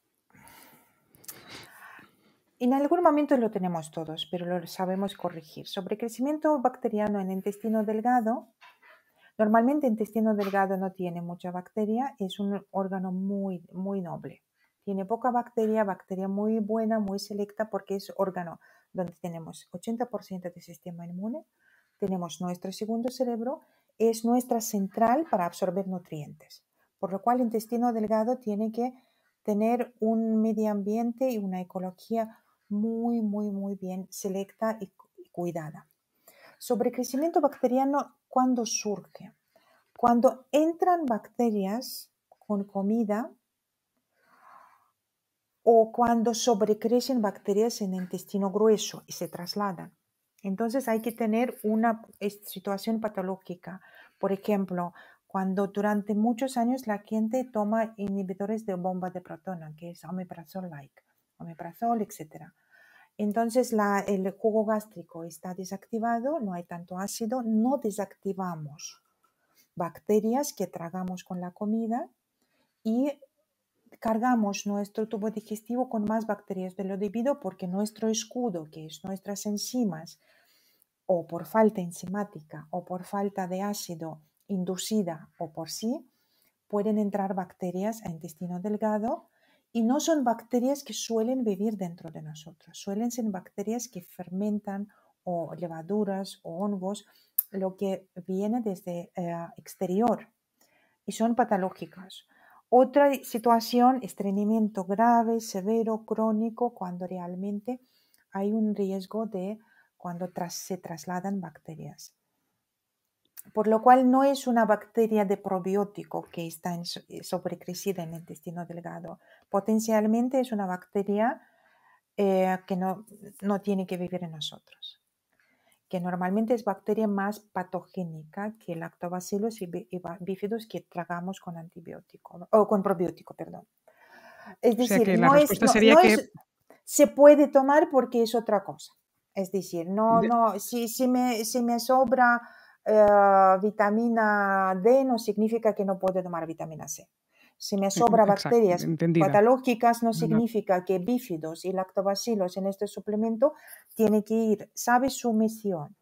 en algún momento lo tenemos todos, pero lo sabemos corregir. Sobre crecimiento bacteriano en intestino delgado, normalmente el intestino delgado no tiene mucha bacteria, es un órgano muy, muy noble. Tiene poca bacteria, bacteria muy buena, muy selecta, porque es órgano donde tenemos 80% de sistema inmune, tenemos nuestro segundo cerebro, es nuestra central para absorber nutrientes. Por lo cual el intestino delgado tiene que tener un medio ambiente y una ecología muy, muy, muy bien selecta y cuidada. Sobre crecimiento bacteriano, ¿cuándo surge? Cuando entran bacterias con comida o cuando sobrecrecen bacterias en el intestino grueso y se trasladan. Entonces hay que tener una situación patológica. Por ejemplo, cuando durante muchos años la gente toma inhibidores de bomba de protona, que es omeprazol-like, omeprazol, etc. Entonces el jugo gástrico está desactivado, no hay tanto ácido, no desactivamos bacterias que tragamos con la comida y cargamos nuestro tubo digestivo con más bacterias de lo debido porque nuestro escudo, que es nuestras enzimas, o por falta enzimática o por falta de ácido inducida o por sí, pueden entrar bacterias a intestino delgado y no son bacterias que suelen vivir dentro de nosotros, suelen ser bacterias que fermentan o levaduras o hongos, lo que viene desde el eh, exterior y son patológicas. Otra situación, estreñimiento grave, severo, crónico, cuando realmente hay un riesgo de cuando se trasladan bacterias por lo cual no es una bacteria de probiótico que está eh, sobrecrecida en el intestino delgado. Potencialmente es una bacteria eh, que no, no, tiene que vivir en nosotros, que normalmente es bacteria más patogénica que lactobacilos y bífidos que tragamos con antibiótico o con probiótico, perdón. Es decir, no sería se puede tomar porque es otra cosa. Es decir, no, no, si, si me, si me sobra eh, vitamina D no significa que no puede tomar vitamina C. Si me sobra bacterias patológicas, no significa que bífidos y lactobacilos en este suplemento tiene que ir, sabe su misión,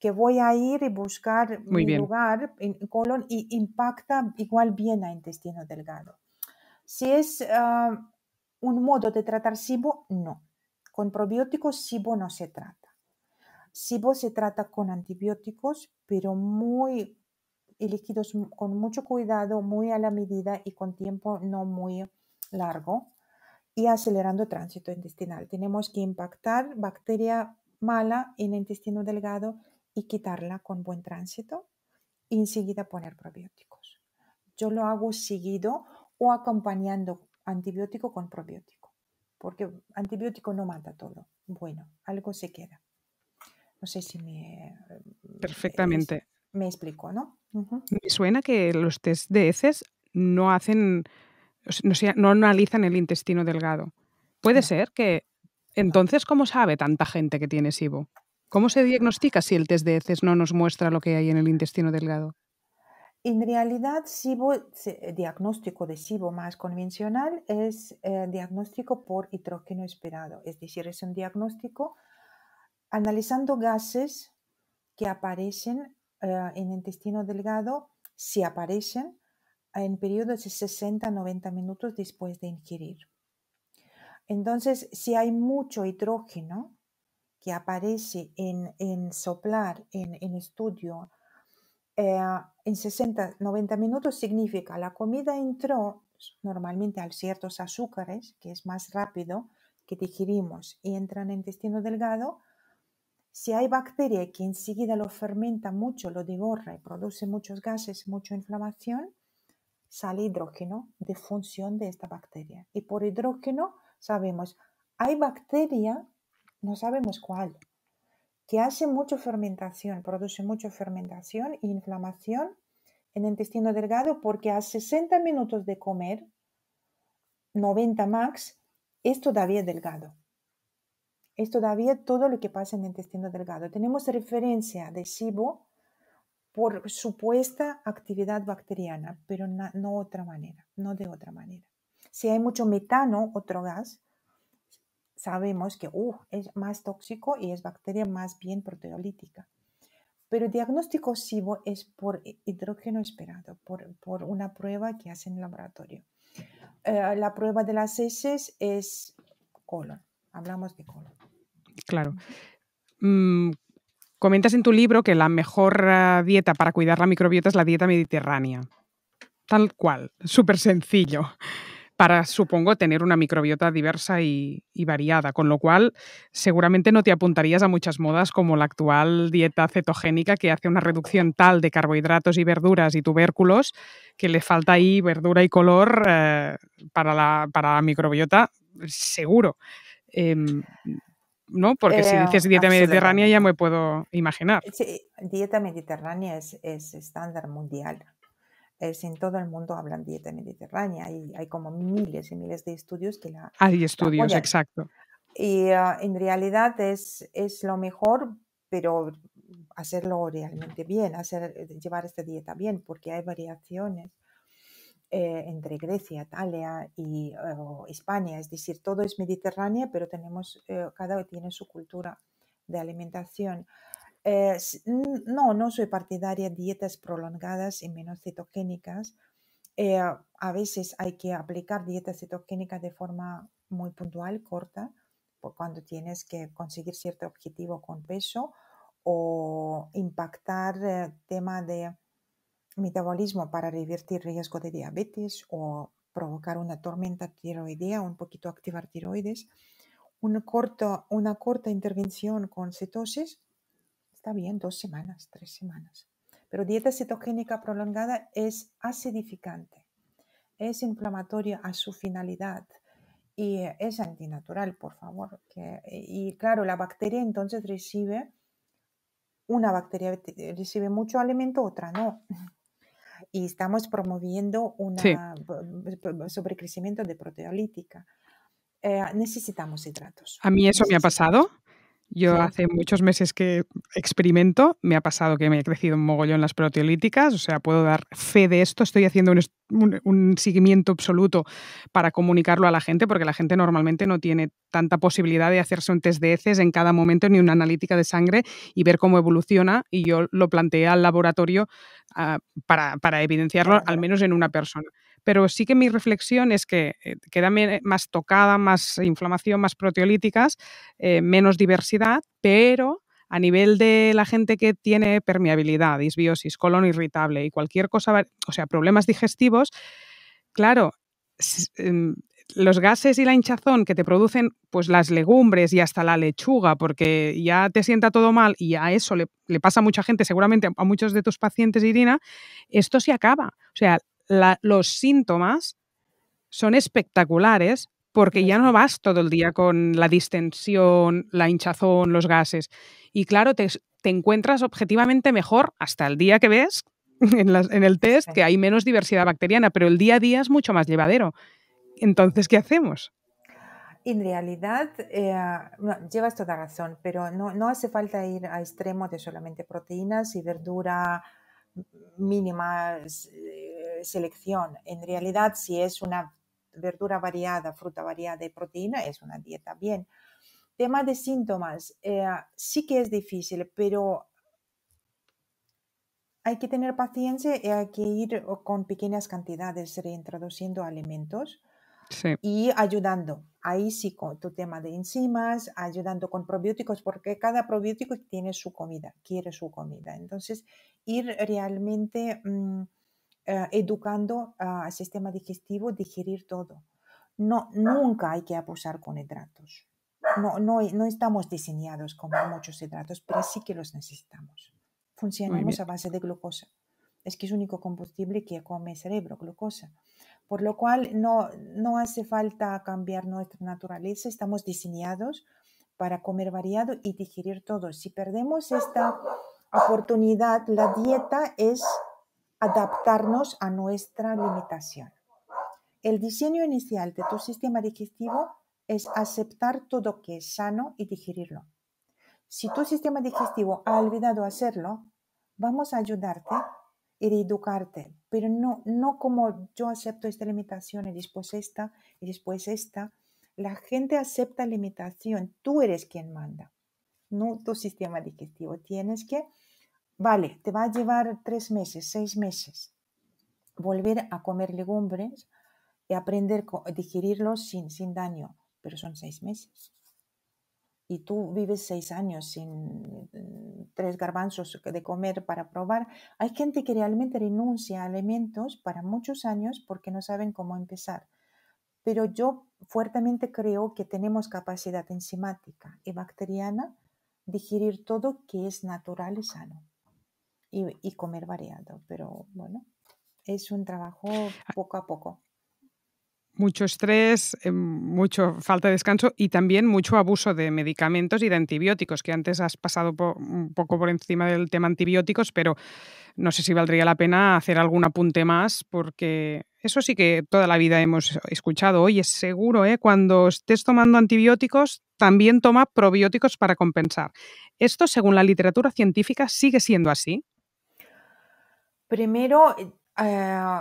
que voy a ir y buscar mi lugar en colon y impacta igual bien a intestino delgado. Si es ah, un modo de tratar SIBO, no. Con probióticos SIBO no se trata. SIBO pues, se trata con antibióticos, pero muy elegidos con mucho cuidado, muy a la medida y con tiempo no muy largo y acelerando tránsito intestinal. Tenemos que impactar bacteria mala en el intestino delgado y quitarla con buen tránsito y enseguida poner probióticos. Yo lo hago seguido o acompañando antibiótico con probiótico, porque antibiótico no mata todo. Bueno, algo se queda. No sé si me... Mm, Perfectamente. Me, explico, ¿no? Me suena que los test de heces no hacen, no, analizan el intestino delgado. Puede ser que... Entonces, ¿cómo sabe tanta gente que tiene SIBO? ¿Cómo se diagnostica si el test de heces no nos muestra lo que hay en el intestino delgado? En realidad, SIBO, eh, diagnóstico de SIBO más convencional es el eh, diagnóstico por hidrógeno esperado, es decir, es un diagnóstico Analizando gases que aparecen eh, en intestino delgado, si aparecen, en periodos de 60-90 minutos después de ingerir. Entonces, si hay mucho hidrógeno que aparece en, en soplar, en, en estudio, eh, en 60-90 minutos significa la comida entró normalmente a ciertos azúcares, que es más rápido que digerimos y entran en intestino delgado, si hay bacteria que enseguida lo fermenta mucho, lo devora y produce muchos gases, mucha inflamación, sale hidrógeno de función de esta bacteria. Y por hidrógeno sabemos, hay bacteria, no sabemos cuál, que hace mucha fermentación, produce mucha fermentación e inflamación en el intestino delgado porque a 60 minutos de comer, 90 max, es todavía delgado es todavía todo lo que pasa en el intestino delgado. Tenemos referencia de SIBO por supuesta actividad bacteriana, pero no, otra manera, no de otra manera. Si hay mucho metano, otro gas, sabemos que uh, es más tóxico y es bacteria más bien proteolítica. Pero el diagnóstico SIBO es por hidrógeno esperado, por, una prueba que hace en el laboratorio. Eh, la prueba de las heces es colon, hablamos de colon. Claro. Mm, comentas en tu libro que la mejor ah, dieta para cuidar la microbiota es la dieta mediterránea. Tal cual, súper sencillo para, supongo, tener una microbiota diversa y, variada, con lo cual seguramente no te apuntarías a muchas modas como la actual dieta cetogénica que hace una reducción tal de carbohidratos y verduras y tubérculos que le falta ahí verdura y color eh, para, la, microbiota, seguro. Em, ¿no? Porque si dices dieta mediterránea ya me puedo imaginar. Sí, dieta mediterránea es, estándar mundial. Es en todo el mundo hablan dieta mediterránea. y hay como miles y miles de estudios que la. Hay estudios, exacto. Y ah, en realidad es, es lo mejor, pero hacerlo realmente bien, hacer, llevar esta dieta bien, porque hay variaciones eh, entre Grecia, Italia y eh, España. Es decir, todo es Mediterránea, pero tenemos, eh, cada tiene su cultura de alimentación. no, no soy partidaria de dietas prolongadas y menos citogénicas. a veces hay que aplicar dietas citogénicas de forma muy puntual, corta, por cuando tienes que conseguir cierto objetivo con peso o impactar el tema de metabolismo para revertir riesgo de diabetes o provocar una tormenta tiroidea, un poquito activar tiroides, una corta, una corta intervención con cetosis, está bien, dos semanas, tres semanas. Pero dieta cetogénica prolongada es acidificante, es inflamatoria a su finalidad y es antinatural, por favor. y claro, la bacteria entonces recibe, una bacteria recibe mucho alimento, otra no y estamos promoviendo un pues, pues, pues, sobrecrecimiento de proteolítica. Eh, necesitamos hidratos. A mí eso me ha pasado yo hace muchos meses que experimento, me ha pasado que me he crecido un mogollón las proteolíticas, o sea, puedo dar fe de esto, estoy haciendo un, seguimiento absoluto para comunicarlo a la gente, porque la gente normalmente no tiene tanta posibilidad de hacerse un test de heces en cada momento ni una analítica de sangre y ver cómo evoluciona, y yo lo planteé al laboratorio ah, para evidenciarlo, al menos en una persona pero sí que mi reflexión es que eh, queda más tocada, más inflamación, más proteolíticas, eh, menos diversidad, pero a nivel de la gente que tiene permeabilidad, disbiosis, colon irritable y cualquier cosa, o sea, problemas digestivos, claro, em, los gases y la hinchazón que te producen pues las legumbres y hasta la lechuga, porque ya te sienta todo mal y a eso le, le pasa a mucha gente, seguramente a muchos de tus pacientes, Irina, esto se acaba. O sea, los síntomas son espectaculares porque ya no vas todo el día con la distensión, la hinchazón, los gases. Y claro, te, encuentras objetivamente mejor hasta el día que ves en, el test que hay menos diversidad bacteriana, pero el día a día es mucho más llevadero. Entonces, ¿qué hacemos? En realidad, eh, llevas toda razón, pero no, no hace falta ir a extremos de solamente proteínas y verdura mínima eh, selección. En realidad, si es una verdura variada, fruta variada y proteína, es una dieta bien. Tema de síntomas, eh, sí que es difícil, pero hay que tener paciencia y hay que ir con pequeñas cantidades reintroduciendo alimentos y ayudando. Ahí sí con tu tema de enzimas, ayudando con probióticos, porque cada probiótico tiene su comida, quiere su comida. Entonces, ir realmente mm, eh, educando ah, al sistema digestivo, digerir todo. No, nunca hay que abusar con hidratos. No, no, no estamos diseñados con muchos hidratos, pero sí que los necesitamos. Funcionamos a base de glucosa. Es que es el único combustible que come el cerebro, glucosa. Por lo cual no, no hace falta cambiar nuestra naturaleza, estamos diseñados para comer variado y digerir todo. Si perdemos esta oportunidad, la dieta es adaptarnos a nuestra limitación. El diseño inicial de tu sistema digestivo es aceptar todo que es sano y digerirlo. Si tu sistema digestivo ha olvidado hacerlo, vamos a ayudarte y de educarte, pero no, no como yo acepto esta limitación y después esta y después esta. La gente acepta limitación, tú eres quien manda, no tu sistema digestivo. Tienes que, vale, te va a llevar tres meses, seis meses, volver a comer legumbres y aprender a digerirlos sin, sin daño, pero son seis meses y tú vives seis años sin mm, tres garbanzos de comer para probar, hay gente que realmente renuncia a alimentos para muchos años porque no saben cómo empezar. Pero yo fuertemente creo que tenemos capacidad enzimática y bacteriana de digerir todo que es natural y sano y, y comer variado. Pero bueno, es un trabajo ah, poco a poco mucho estrés, em, mucho falta de descanso y también mucho abuso de medicamentos y de antibióticos, que antes has pasado un poco por encima del tema antibióticos, pero no sé si valdría la pena hacer algún apunte más, porque eso sí que toda la vida hemos escuchado. hoy es seguro, ¿eh? cuando estés tomando antibióticos, también toma probióticos para compensar. ¿Esto, según la literatura científica, sigue siendo así? Primero, eh,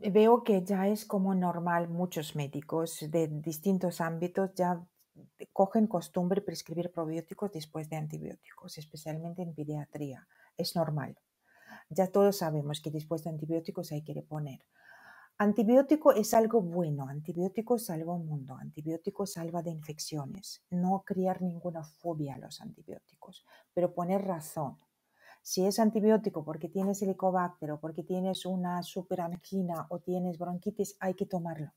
veo que ya es como normal, muchos médicos de distintos ámbitos ya cogen costumbre prescribir probióticos después de antibióticos, especialmente en pediatría. Es normal. Ya todos sabemos que después de antibióticos hay que reponer. Antibiótico es algo bueno, antibiótico salva un mundo, antibiótico salva de infecciones. No crear ninguna fobia a los antibióticos, pero poner razón si es antibiótico porque tienes helicobacter porque tienes una superangina o tienes bronquitis, hay que tomarlo.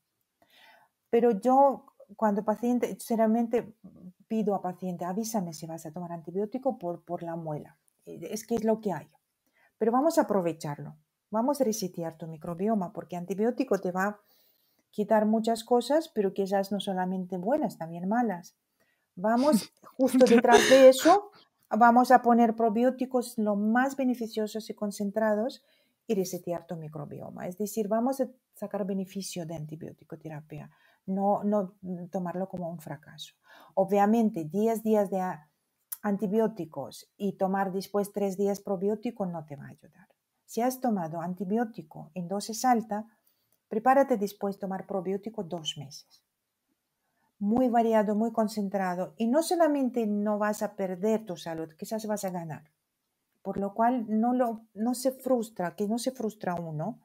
Pero yo cuando paciente, sinceramente pido a paciente, avísame si vas a tomar antibiótico por, por la muela. Eh, es que es lo que hay. Pero vamos a aprovecharlo. Vamos a resitiar tu microbioma porque antibiótico te va a quitar muchas cosas, pero quizás no solamente buenas, también malas. Vamos justo detrás de eso Vamos a poner probióticos lo más beneficiosos y concentrados y resetear tu microbioma. Es decir, vamos a sacar beneficio de antibiótico terapia, no, no tomarlo como un fracaso. Obviamente, 10 días de antibióticos y tomar después 3 días probiótico no te va a ayudar. Si has tomado antibiótico en dosis alta, prepárate después tomar probiótico dos meses muy variado, muy concentrado y no solamente no vas a perder tu salud, quizás vas a ganar. Por lo cual no, lo, no se frustra, que no se frustra uno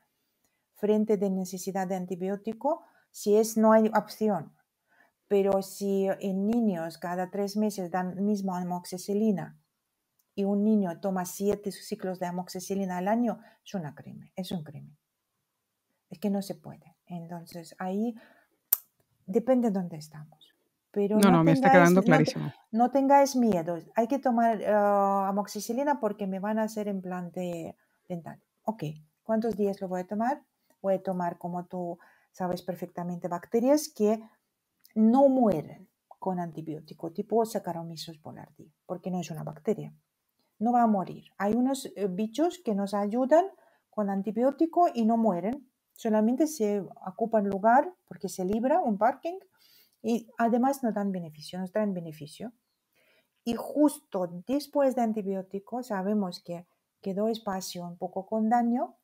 frente de necesidad de antibiótico si es no hay opción. Pero si en niños cada tres meses dan mismo amoxicilina y un niño toma siete ciclos de amoxicilina al año, es una crimen, es un crimen. Es que no se puede. Entonces ahí depende de dónde estamos. Pero no, no, me está quedando clarísimo. No, tengáis miedo. Hay que tomar ah, amoxicilina porque me van a hacer implante dental. Ok, ¿cuántos días lo voy a tomar? Voy a tomar, como tú sabes perfectamente, bacterias que no mueren con antibiótico, tipo Saccharomyces boulardii, porque no es una bacteria. No va a morir. Hay unos eh, bichos que nos ayudan con antibiótico y no mueren solamente se ocupa un lugar porque se libra un parking y además no dan beneficio, nos traen beneficio. Y justo después de antibióticos sabemos que quedó espacio un poco con daño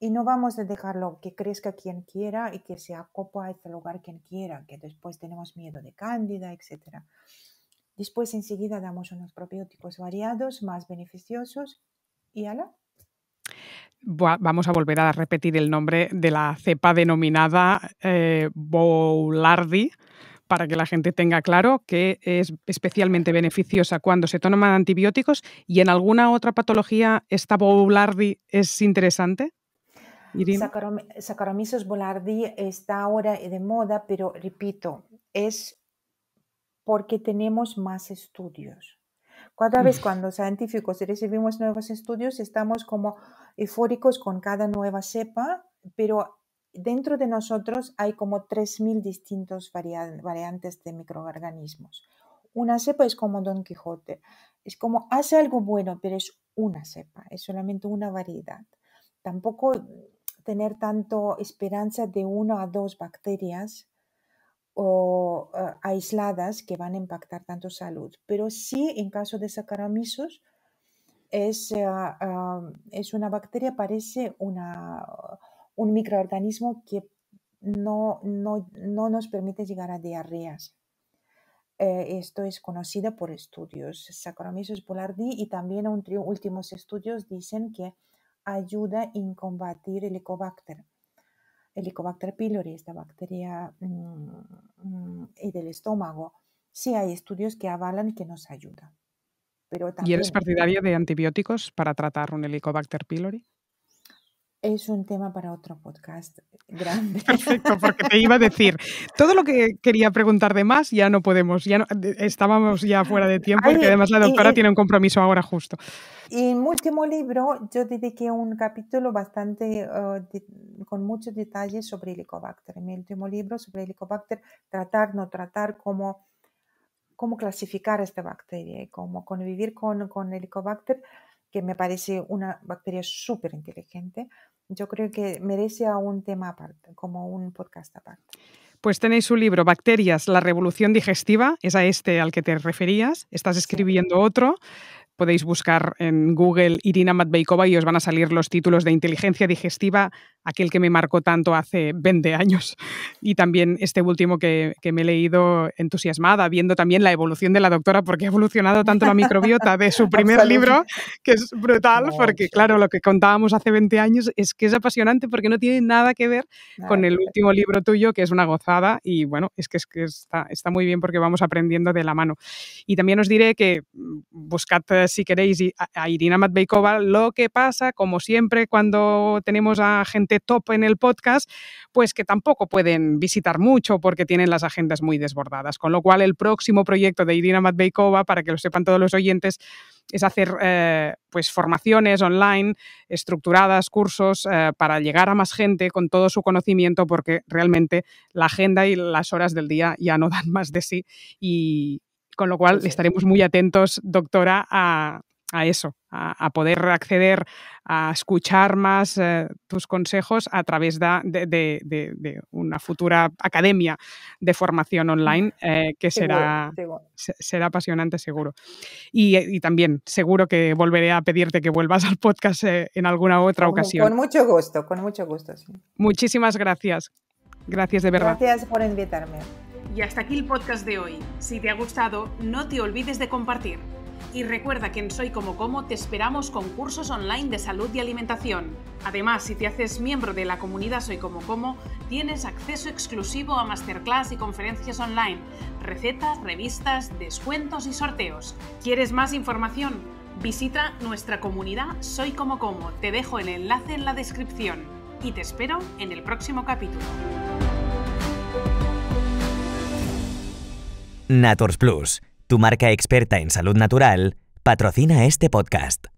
y no vamos a dejarlo que crezca quien quiera y que se acopa a este lugar quien quiera, que después tenemos miedo de cándida, etc. Después enseguida damos unos probióticos variados, más beneficiosos y ala, vamos a volver a repetir el nombre de la cepa denominada eh, Boulardi para que la gente tenga claro que es especialmente beneficiosa cuando se toman antibióticos y en alguna otra patología esta Boulardi es interesante. Saccharomyces boulardii está ahora de moda, pero repito, es porque tenemos más estudios. Cada vez cuando científicos recibimos nuevos estudios, estamos como eufóricos con cada nueva cepa, pero dentro de nosotros hay como 3.000 distintos variantes de microorganismos. Una cepa es como Don Quijote, es como hace algo bueno, pero es una cepa, es solamente una variedad. Tampoco tener tanto esperanza de una a dos bacterias o eh, aisladas que van a impactar tanto salud. Pero sí, en caso de Saccharomyces, es, eh, es una bacteria, parece una, un microorganismo que no, nos permite llegar a diarreas. Eh, esto es conocido por estudios. Saccharomyces boulardii y también un, últimos estudios dicen que ayuda en combatir el Ecobacter. Helicobacter pylori, esta bacteria y mm, mm, eh, del estómago, sí hay estudios que avalan y que nos ayudan. Pero ¿Y eres partidaria de antibióticos para tratar un Helicobacter pylori? Es un tema para otro podcast grande. Perfecto, porque te iba a decir, todo lo que quería preguntar de más ya no podemos, ya estábamos ya fuera de tiempo, y además la doctora tiene un compromiso ahora justo. Y en mi último libro yo dediqué un capítulo bastante, oh, con muchos detalles sobre Helicobacter. En mi último libro sobre Helicobacter, tratar, no tratar, cómo, cómo clasificar esta bacteria y cómo convivir con, con Helicobacter que me parece una bacteria súper inteligente, yo creo que merece un tema aparte, como un podcast aparte. Pues tenéis su libro, Bacterias, la revolución digestiva, es a este al que te referías, estás escribiendo otro, podéis buscar en Google Irina Matveikova y os van a salir los títulos de Inteligencia Digestiva, aquel que me marcó tanto hace 20 años. Y también este último que, me he leído entusiasmada, viendo también la evolución de la doctora, porque ha evolucionado tanto la microbiota de su primer libro, que es brutal, porque claro, lo que contábamos hace 20 años es que es apasionante porque no tiene nada que ver con el último libro tuyo, que es una gozada. Y bueno, es que, es que está, está muy bien porque vamos aprendiendo de la mano. Y también os diré que mm, buscad si queréis a Irina Matveikova. Lo que pasa, como siempre, cuando tenemos a gente top en el podcast, pues que tampoco pueden visitar mucho porque tienen las agendas muy desbordadas. Con lo cual, el próximo proyecto de Irina Matveikova, para que lo sepan todos los oyentes, es hacer eh, pues formaciones online estructuradas, cursos eh, para llegar a más gente con todo su conocimiento porque realmente la agenda y las horas del día ya no dan más de sí y con lo cual estaremos muy atentos, doctora, a, eso, a, poder acceder a escuchar más eh, tus consejos a través de, una futura academia de formación online eh, que será, será apasionante seguro. Y, también seguro que volveré a pedirte que vuelvas al podcast eh, en alguna otra ocasión. Con mucho gusto, con mucho gusto. Muchísimas gracias. Gracias de verdad. Gracias por invitarme. Y hasta aquí el podcast de hoy. Si te ha gustado, no te olvides de compartir. Y recuerda que en Soy Como Como te esperamos con cursos online de salud y alimentación. Además, si te haces miembro de la comunidad Soy Como Como, tienes acceso exclusivo a masterclass y conferencias online, recetas, revistas, descuentos y sorteos. ¿Quieres más información? Visita nuestra comunidad Soy Como Como. Te dejo el enlace en la descripción. Y te espero en el próximo capítulo. Naturs Plus, tu marca experta en salud natural, patrocina este podcast.